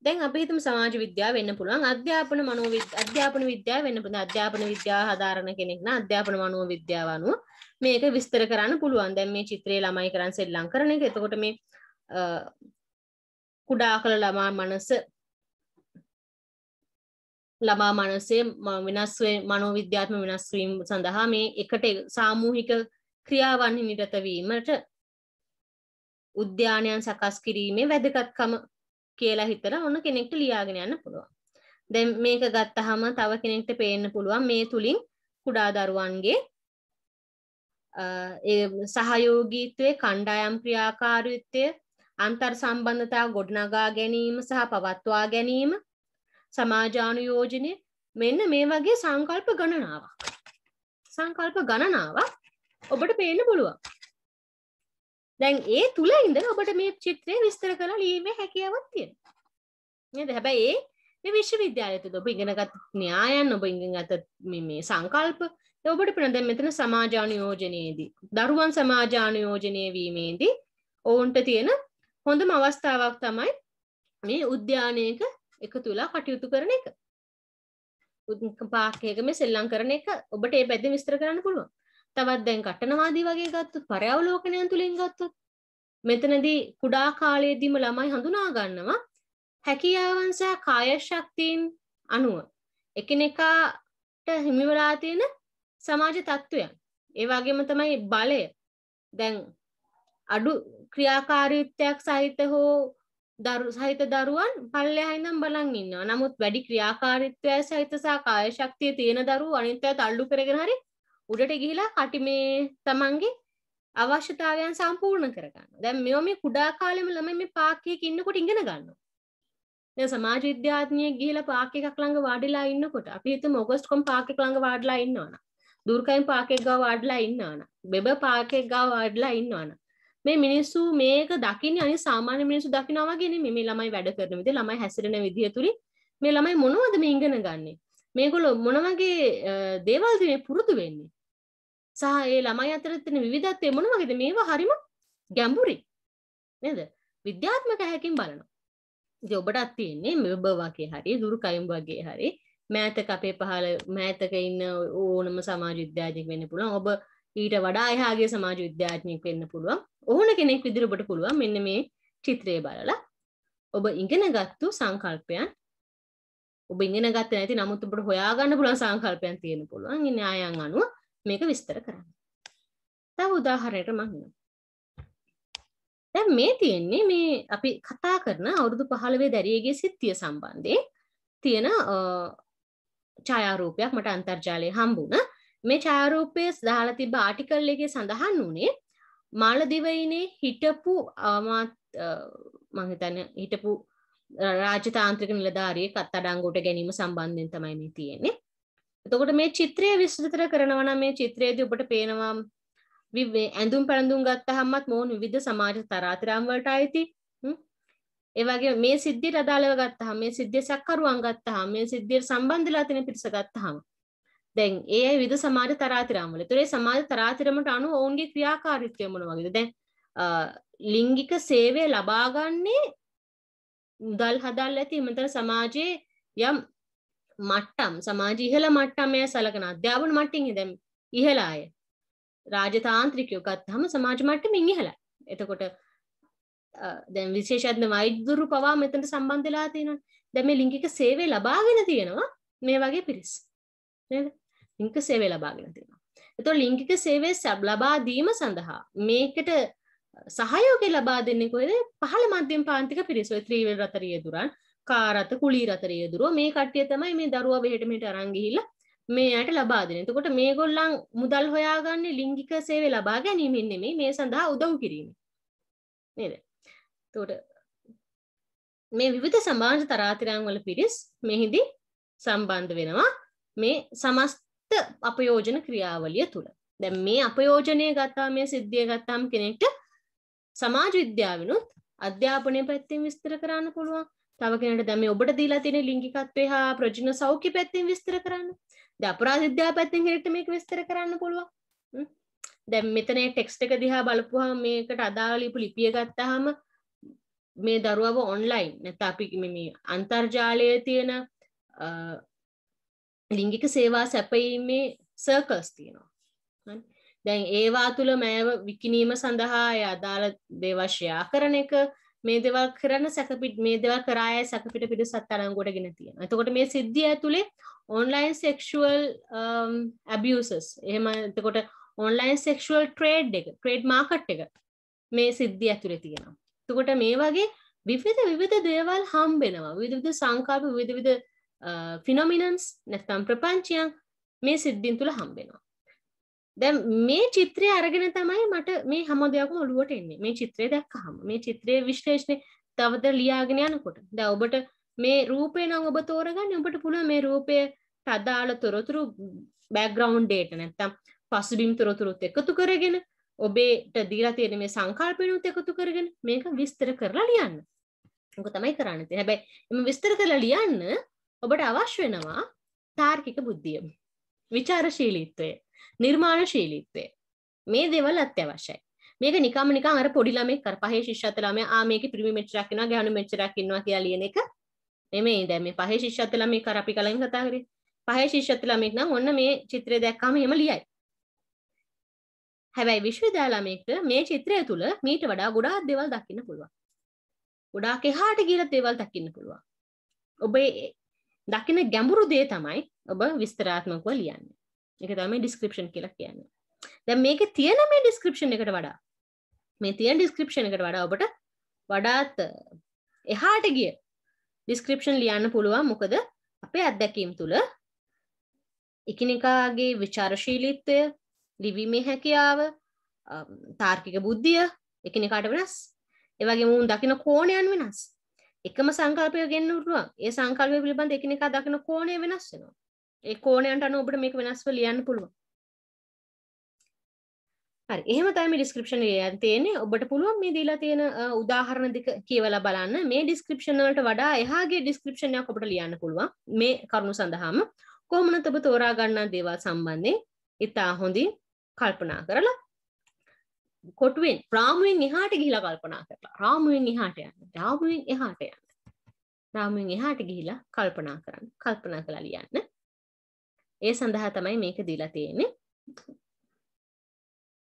දැන් අපි හිතමු සමාජ විද්‍යාව වෙන්න පුළුවන් අධ්‍යාපන මනෝ අධ්‍යාපන විද්‍යාව වෙන්න පුළුවන් අධ්‍යාපන විද්‍යාව හදාරන කෙනෙක් නම් අධ්‍යාපන මනෝ විද්‍යාව අනුව මේක විස්තර කරන්න පුළුවන් දැන් මේ චිත්‍රයේ ළමයි කරන් සෙල්ලම් කරන එක එතකොට මේ කුඩා කල ළමා මනස ළමා මනසේ වෙනස් මනෝ විද්‍යාත්මක වෙනස් වීම සඳහා මේ එකට සාමූහික ක්‍රියාවන්හි නිරත වීමට උද්‍යානයන් සකස් කිරීමේ වැදගත්කම කියලා හිතලා ඔන්න කෙනෙක්ට ලියාගෙන යන්න පුළුවන්. දැන් මේක ගත්තාම තව කෙනෙක්ට පේන්න පුළුවන් මේ තුලින් කුඩා දරුවන්ගේ ඒ සහයෝගීත්වයේ කණ්ඩායම් ක්‍රියාකාරීත්වය අන්තර් සම්බන්ධතා ගොඩනගා ගැනීම සහ පවත්වා ගැනීම සමාජානුයෝජනය මෙන්න මේ වගේ සංකල්ප ගණනාවක් සංකල්ප ගණනාවක් ඔබට පේන්න පුළුවන් දැන් ඒ තුල ඉඳලා ඔබට මේ චිත්‍රය විස්තර කරලා ලියීමේ හැකියාවක් තියෙනවා. නේද? හැබැයි ඒ මේ විශ්වවිද්‍යාලය තුළ ඔබ ඉගෙනගත් න්‍යායන් ඔබ ඉගෙනගත් මේ මේ සංකල්ප ඔබට පින දැන් මෙතන සමාජානුයෝජනයේදී දරුවන් සමාජානුයෝජනය වීමේදී ඔවුන්ට තියෙන හොඳම අවස්ථාවක් තමයි මේ උද්‍යානයක එකතුලා කටයුතු කරන එක. පාකයක මේ සෙල්ලම් කරන එක ඔබට ඒ පැද්ද විස්තර කරන්න පුළුවන්. තවත් දැන් කටනවාදී වගේ ගත්තොත් පරයවලෝකනයන් තුලින් ගත්තොත් මෙතනදී කුඩා කාලයේදීම ළමයි හඳුනා ගන්නවා හැකියාවන් සහ කාය ශක්තියින් අනුව එකිනෙකාට හිමිවලා තියෙන සමාජ තත්ත්වයන් ඒ වගේම තමයි බලය දැන් අඩු ක්‍රියාකාරීත්වයක් සහිත හෝ දරු සහිත දරුවන් පල්ලෙහා ඉඳන් බලන් ඉන්නවා. නමුත් වැඩි ක්‍රියාකාරීත්වය සහිත සහ කාය ශක්තිය තියෙන දරුවෝ අනිත් අයට අල්ලු කරගෙන හරි උඩට ගිහිලා කටි මේ තමන්ගේ අවශ්‍යතාවයන් සම්පූර්ණ කරගන්න. දැන් මෙව මේ කුඩා කාලෙම ළමයි මේ පාක්කයක ඉන්නකොට ඉගෙන ගන්නවා. දැන් සමාජ විද්‍යාඥයෙක් ගිහිලා පාක් එකක් ළඟ වාඩිලා ඉන්නකොට අපි හිතමු ඔගස්ට් කොම් පාක් එක ළඟ වාඩිලා ඉන්නවනම් දුර්කයින් පාක් එක ගාව වාඩිලා ඉන්නවනම් බෙබ පාක් එක ගාව වාඩිලා ඉන්නවනම් මේ මිනිස්සු මේක දකින්න අනි සාමාන්‍ය මිනිස්සු දකිනවා වගේ නෙමෙයි මේ ළමයි වැඩ කරන විදිහ ළමයි හැසිරෙන විදිය තුලින් මේ ළමයි මොනවද මේ ඉගෙන ගන්නෙ මේගොල්ලෝ මොන වගේ දේවල්ද මේ පුරුදු වෙන්නේ සහ ඒ ළමයි අතර තියෙන විවිධත්වය මොන වගේද මේවා හරිම ගැඹුරින් නේද විද්‍යාත්මක හැකින් බලනවා ඉතින් ඔබටත් තියෙන්නේ මෙබ වගේ හරි දුරුකයම් වගේ හරි මෑතක අපේ පහළ මෑතක ඉන්න ඕනම සමාජ විද්‍යාඥයෙක් වෙන්න පුළුවන් ඔබ ඊට වඩා එහාගේ සමාජ විද්‍යාඥයෙක් වෙන්න පුළුවන් ඕන කෙනෙක් විදිහට ඔබට පුළුවන් මෙන්න මේ චිත්‍රය බලලා ඔබ ඉගෙනගත්තු සංකල්පයන් ඔබ ඉගෙන ගත්ත නැති නමුත් ඔබට හොයාගන්න පුළුවන් සංකල්පයන් තියෙන පුළුවන් ඒ න්‍යායන් අනුව මේක විස්තර කරන්න. තව උදාහරණයකට මම හිනවා. දැන් මේ තියෙන්නේ මේ අපි කතා කරන අවුරුදු 15 දැරියගේ සිත්තිය සම්බන්ධයෙන් තියෙන ඡායාරූපයක් මට අන්තර්ජාලයේ හම්බුණා. මේ ඡායාරූපයේ දාලා තිබ්බ ආටිකල් එකේ සඳහන් වුණේ මාලදිවයිනේ හිටපු මම හිතන්නේ හිටපු රාජතාන්ත්‍රික නිලධාරියෙක් අත්අඩංගුවට ගැනීම සම්බන්ධයෙන් තමයි මේ තියෙන්නේ. එතකොට මේ චිත්‍රය විස්තර කරනවා නම් මේ චිත්‍රයේදී ඔබට පේනවා ඇඳුම් පැළඳුම් ගත්තහමත් මොවුන් විවිධ සමාජ තරාතිරම් වලට අයිති. ඒ වගේ මේ සිද්ධියට අදාළව ගත්තහම මේ සිද්ධිය සැකකරුවන් ගත්තහම මේ සිද්ධියට සම්බන්ධලා තියෙන පිරිස ගත්තහම දැන් ඒ අය විවිධ සමාජ තරාතිරම් වල. ඒතරේ සමාජ තරාතිරමට අනුව ඔවුන්ගේ ක්‍රියාකාරීත්වය මොන වගේද? දැන් ලිංගික සේවය ලබාගන්නේ මුදල් හදාලා ඇති එමෙතන සමාජයේ යම් මට්ටම් සමාජ ඉහළ මට්ටමය සලකන අධ්‍යාපන මට්ටින් හිදැම් ඉහළ අය රාජතාන්ත්‍රිකයෝ ගත්තහම සමාජ මට්ටමින් ඉහළයි. එතකොට දැන් විශේෂඥ වෛද්‍යවරු පවා මෙතනට සම්බන්ධ වෙලා තියෙනවා. දැන් මේ ලිංගික සේවය ලබාගෙන තියෙනවා මේ වගේ පිරිස්. නේද? ලිංගික සේවය ලබාගෙන තියෙනවා. එතකොට ලිංගික සේවය ලබා දීම සඳහා මේකට සහයෝගය ලබා දෙන්නේ කොහෙද? පහළ මධ්‍යම පාන්තික පිරිස්. ඔය ත්‍රිවිල් රතරිය දුරන් කාරත කුලී රතරය දුරුව මේ කට්ටිය තමයි මේ දරුවා වෙහෙට මෙහෙට අරන් ගිහිල්ලා මේ අයට ලබා දෙන. එතකොට මේගොල්ලන් මුදල් හොයාගන්නේ ලිංගික සේවය ලබා ගැනීමෙන් නෙමෙයි මේ සඳහා උදව් කිරීම. නේද? එතකොට මේ විවිධ සමාජ තරාතිරයන් වල පිරිස් මෙහිදී සම්බන්ධ වෙනවා මේ සමස්ත අපයෝජන ක්‍රියාවලිය තුළ. දැන් මේ අපයෝජනය ගත්තා මේ සිද්ධිය ගත්තාම කෙනෙක්ට සමාජ විද්‍යාවිනුත් අධ්‍යාපනය පැත්තෙන් විස්තර කරන්න පුළුවන්. තව කෙනට දැම ඔබට දීලා තියෙන ලිංගිකත්වය හා ප්‍රජන සෞඛ්‍ය පැත්තෙන් විස්තර කරන්න ද අපරාධිද්‍යා පැත්තෙන් හෙට මේක විස්තර කරන්න පුළුවන් දැම් මෙතන ටෙක්ස්ට එක දිහා බලපුහා මේකට අදාලිපු ලිපිය ගත්තහම මේ දරුවව ඔන්ලයින් නැත අපි මේ අන්තර්ජාලය තියෙන ලිංගික සේවා සැපීමේ සර්කස් තියෙනවා දැන් ඒවා තුළ මෑව විකිනීම සඳහා අදාළ දේවශ්‍යා කරන එක මේ දෙවල් කරන සැකපිට මේ දෙවල් කරාය සැකපිට පිටු සත් අනංගුවට ගෙන තියෙනවා. එතකොට මේ සිද්ධිය ඇතුලේ ඔන්ලයින් සෙක්ෂුවල් ඇබියසස් එහෙම එතකොට ඔන්ලයින් සෙක්ෂුවල් ට්‍රේඩ් එක ට්‍රේඩ් මාකට් එක මේ සිද්ධිය ඇතුලේ තියෙනවා. එතකොට මේ වගේ විවිධ විවිධ දේවල් හම්බෙනවා. විවිධ විවිධ සංකල්ප විවිධ විවිධ ෆිනොමිනන්ස් uh, නැත්නම් ප්‍රපංචයන් මේ සිද්ධින් තුල හම්බෙනවා. දැන් මේ චිත්‍රය අරගෙන තමයි මට මේ හැම දෙයක්ම ඔළුවට එන්නේ. මේ චිත්‍රය දැක්කහම මේ චිත්‍රයේ විශ්ලේෂණය තවද ලියාගෙන යනකොට. දැන් ඔබට මේ රූපේ නම් ඔබ තෝරගන්න ඔබට පුළුවන් මේ රූපය අදාළ තොරතුරු බෑග්‍රවන්් ඩේට නැත්තම් පසුබිම් තොරතුරුත් එකතු කරගෙන ඔබේට දීලා තියෙන මේ සංකල්පනුත් එකතු කරගෙන මේක විස්තර කරලා ලියන්න. ඕක තමයි කරන්න තියෙන්නේ. හැබැයි එම විස්තර කරලා ලියන්න ඔබට අවශ්‍ය වෙනවා තාර්කික බුද්ධිය. විචාරශීලීත්වය. නිර්මාණශීලීත්වය. මේ දේවල් අත්‍යවශ්‍යයි. මේක නිකම්ම නිකන් අර පොඩි ළමෙක් අර පහේ ශිෂ්‍යත් ළමයා ආ මේකේ පිරිමි මෙච්චරක් ඉන්නවා ගැහණු මෙච්චරක් ඉන්නවා කියලා ලියන එක නෙමෙයි දැන් මේ පහේ ශිෂ්‍යත් ළමෙක් අර අපි කලින් කතා කරේ. පහේ ශිෂ්‍යත් ළමෙක් නම් ඔන්න මේ චිත්‍රය දැක්කම එහෙම ලියයි. හැබැයි විශ්වවිද්‍යාල ළමයෙක්ට මේ චිත්‍රය තුළ මීට වඩා ගොඩාක් දේවල් දකින්න පුළුවන්. ගොඩාක් එහාට ගිහලා දේවල් දකින්න පුළුවන්. ඔබේ දකින ගැඹුරු දේ තමයි ඔබ විස්තරාත්මකව ලියන්නේ. එක තමයි ඩිස්ක්‍රපෂන් කියලා කියන්න දැ මේක තියෙන මේ ඩිස්ක්‍රපෂන් එකට වඩා මේ තියෙන ඩිස්ක්‍රපෂණ එකට වඩා ඔබට වඩාත් එහාට ගිය ඩිස්ක්‍රපෂන් ලියන්න පුළුවන් මොකද අපේ අත්දැකීම් තුළ එකනෙකාගේ විචාරශීලිත්වය ලිවීමේ හැකියාව තාර්කික බුද්ධිය එකනෙකාට වෙනස් ඒවගේ මුන් දකින කෝණයන් වෙනස් එකම සංකල්පය ගෙන්න්න පුළුවන් ඒ සංකල්පය පිළිබඳ එකනෙකා දකින කෝණය වෙනස් වෙනවා ඒ කෝණයන්ට අනුව ඔබට මේක වෙනස්ව ලියන්න පුළුවන්. හරි. එහෙම තමයි මේ description එකෙන් තියෙන්නේ. ඔබට පුළුවන් මේ දීලා තියෙන උදාහරණ දෙක කියවලා බලන්න. මේ description වලට වඩා එහාගේ description එකක් ඔබට ලියන්න පුළුවන්. මේ කරුණු සඳහාම කොහොම නත් ඔබ තෝරා ගන්නා දේවල් සම්බන්ධයෙන් ඉතා හොඳින් කල්පනා කරලා කොටුවෙන් රාමුවෙන් එහාට ගිහිලා කල්පනා කරලා රාමුවෙන් එහාට යන්න. රාමුවෙන් එහාට යන්න. රාමුවෙන් එහාට ගිහිලා කල්පනා කරන්න. කල්පනා කරලා ලියන්න. ඒ සඳහා තමයි මේක දීලා තියෙන්නේ.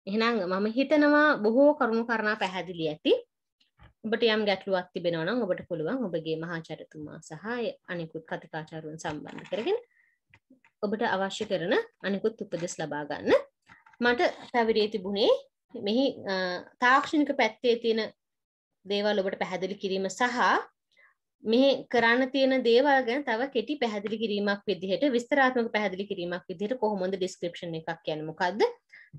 එහෙනම් මම හිතනවා බොහෝ කරුණු කරනා පැහැදිලි ඇති. ඔබට යම් ගැටලුවක් තිබෙනවා නම් ඔබට පුළුවන් ඔබගේ මහාචාර්යතුමා සහ අනිකුත් කතිකාචාර්යවරුන් සම්බන්ධ කරගෙන ඔබට අවශ්‍ය කරන අනිකුත් උපදෙස් ලබා ගන්න. මට පැවරී තිබුණේ මෙහි තාක්ෂණික පැත්තේ තියෙන දේවල් ඔබට පැහැදිලි කිරීම සහ මේ කරන්න තියෙන දේවල් ගැන තව කෙටි පැහැදිලි කිරීමක් විදිහට විස්තරාත්මක පැහැදිලි කිරීමක් විදිහට කොහොමද ඩිස්ක්‍රිප්ෂන් එකක් කියන්නේ මොකද්ද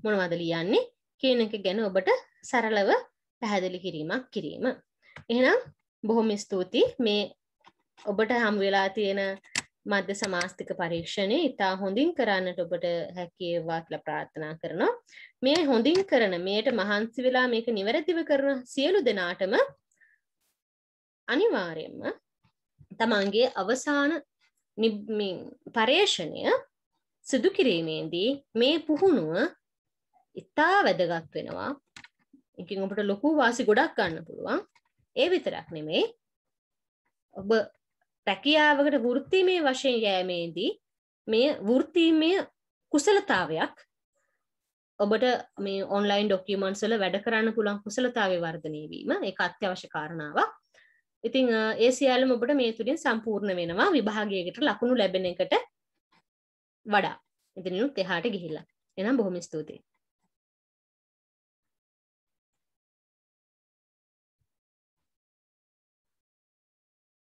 මොනවද ලියන්නේ කියන එක ගැන ඔබට සරලව පැහැදිලි කිරීමක් කිරීම. එහෙනම් බොහොම ස්තුතියි මේ ඔබට හම් වෙලා තියෙන මධ්‍ය සමාස්තික පරීක්ෂණය ඉතා හොඳින් කරන්නට ඔබට හැකියවා කියලා ප්‍රාර්ථනා කරනවා. මේ හොඳින් කරන මේට මහන්සි වෙලා මේක නිවැරදිව කරන සියලු දෙනාටම අනිවාර්යෙන්ම තමන්ගේ අවසාන පර්යේෂණය සිදු කිරීමේදී මේ පුහුණුව ඉතා වැදගත් වෙනවා එකින් ඔබට ලොකු වාසි ගොඩක් ගන්න පුළුවන් ඒ විතරක් නෙමෙයි ඔබ රැකියාවකට වෘත්තීමය වශයෙන් යෑමේදී මේ වෘත්තීමය කුසලතාවයක් ඔබට මේ ඔන්ලයින් ඩොකියමන්ට්ස් වල වැඩ කරන්න පුළුවන් කුසලතාවේ වර්ධනය වීම ඒක අත්‍යවශ්‍ය කාරණාවක් ඉතිං ඒ සියල්ලම ඔබට මේ තුළින් සම්පූර්ණ වෙනවා විභාගයකට ලකුණු ලැබෙන එකට වඩා ඉතිනුත් එහාට ගිහිල්ලා එනම් බොහොම ස්තුතියි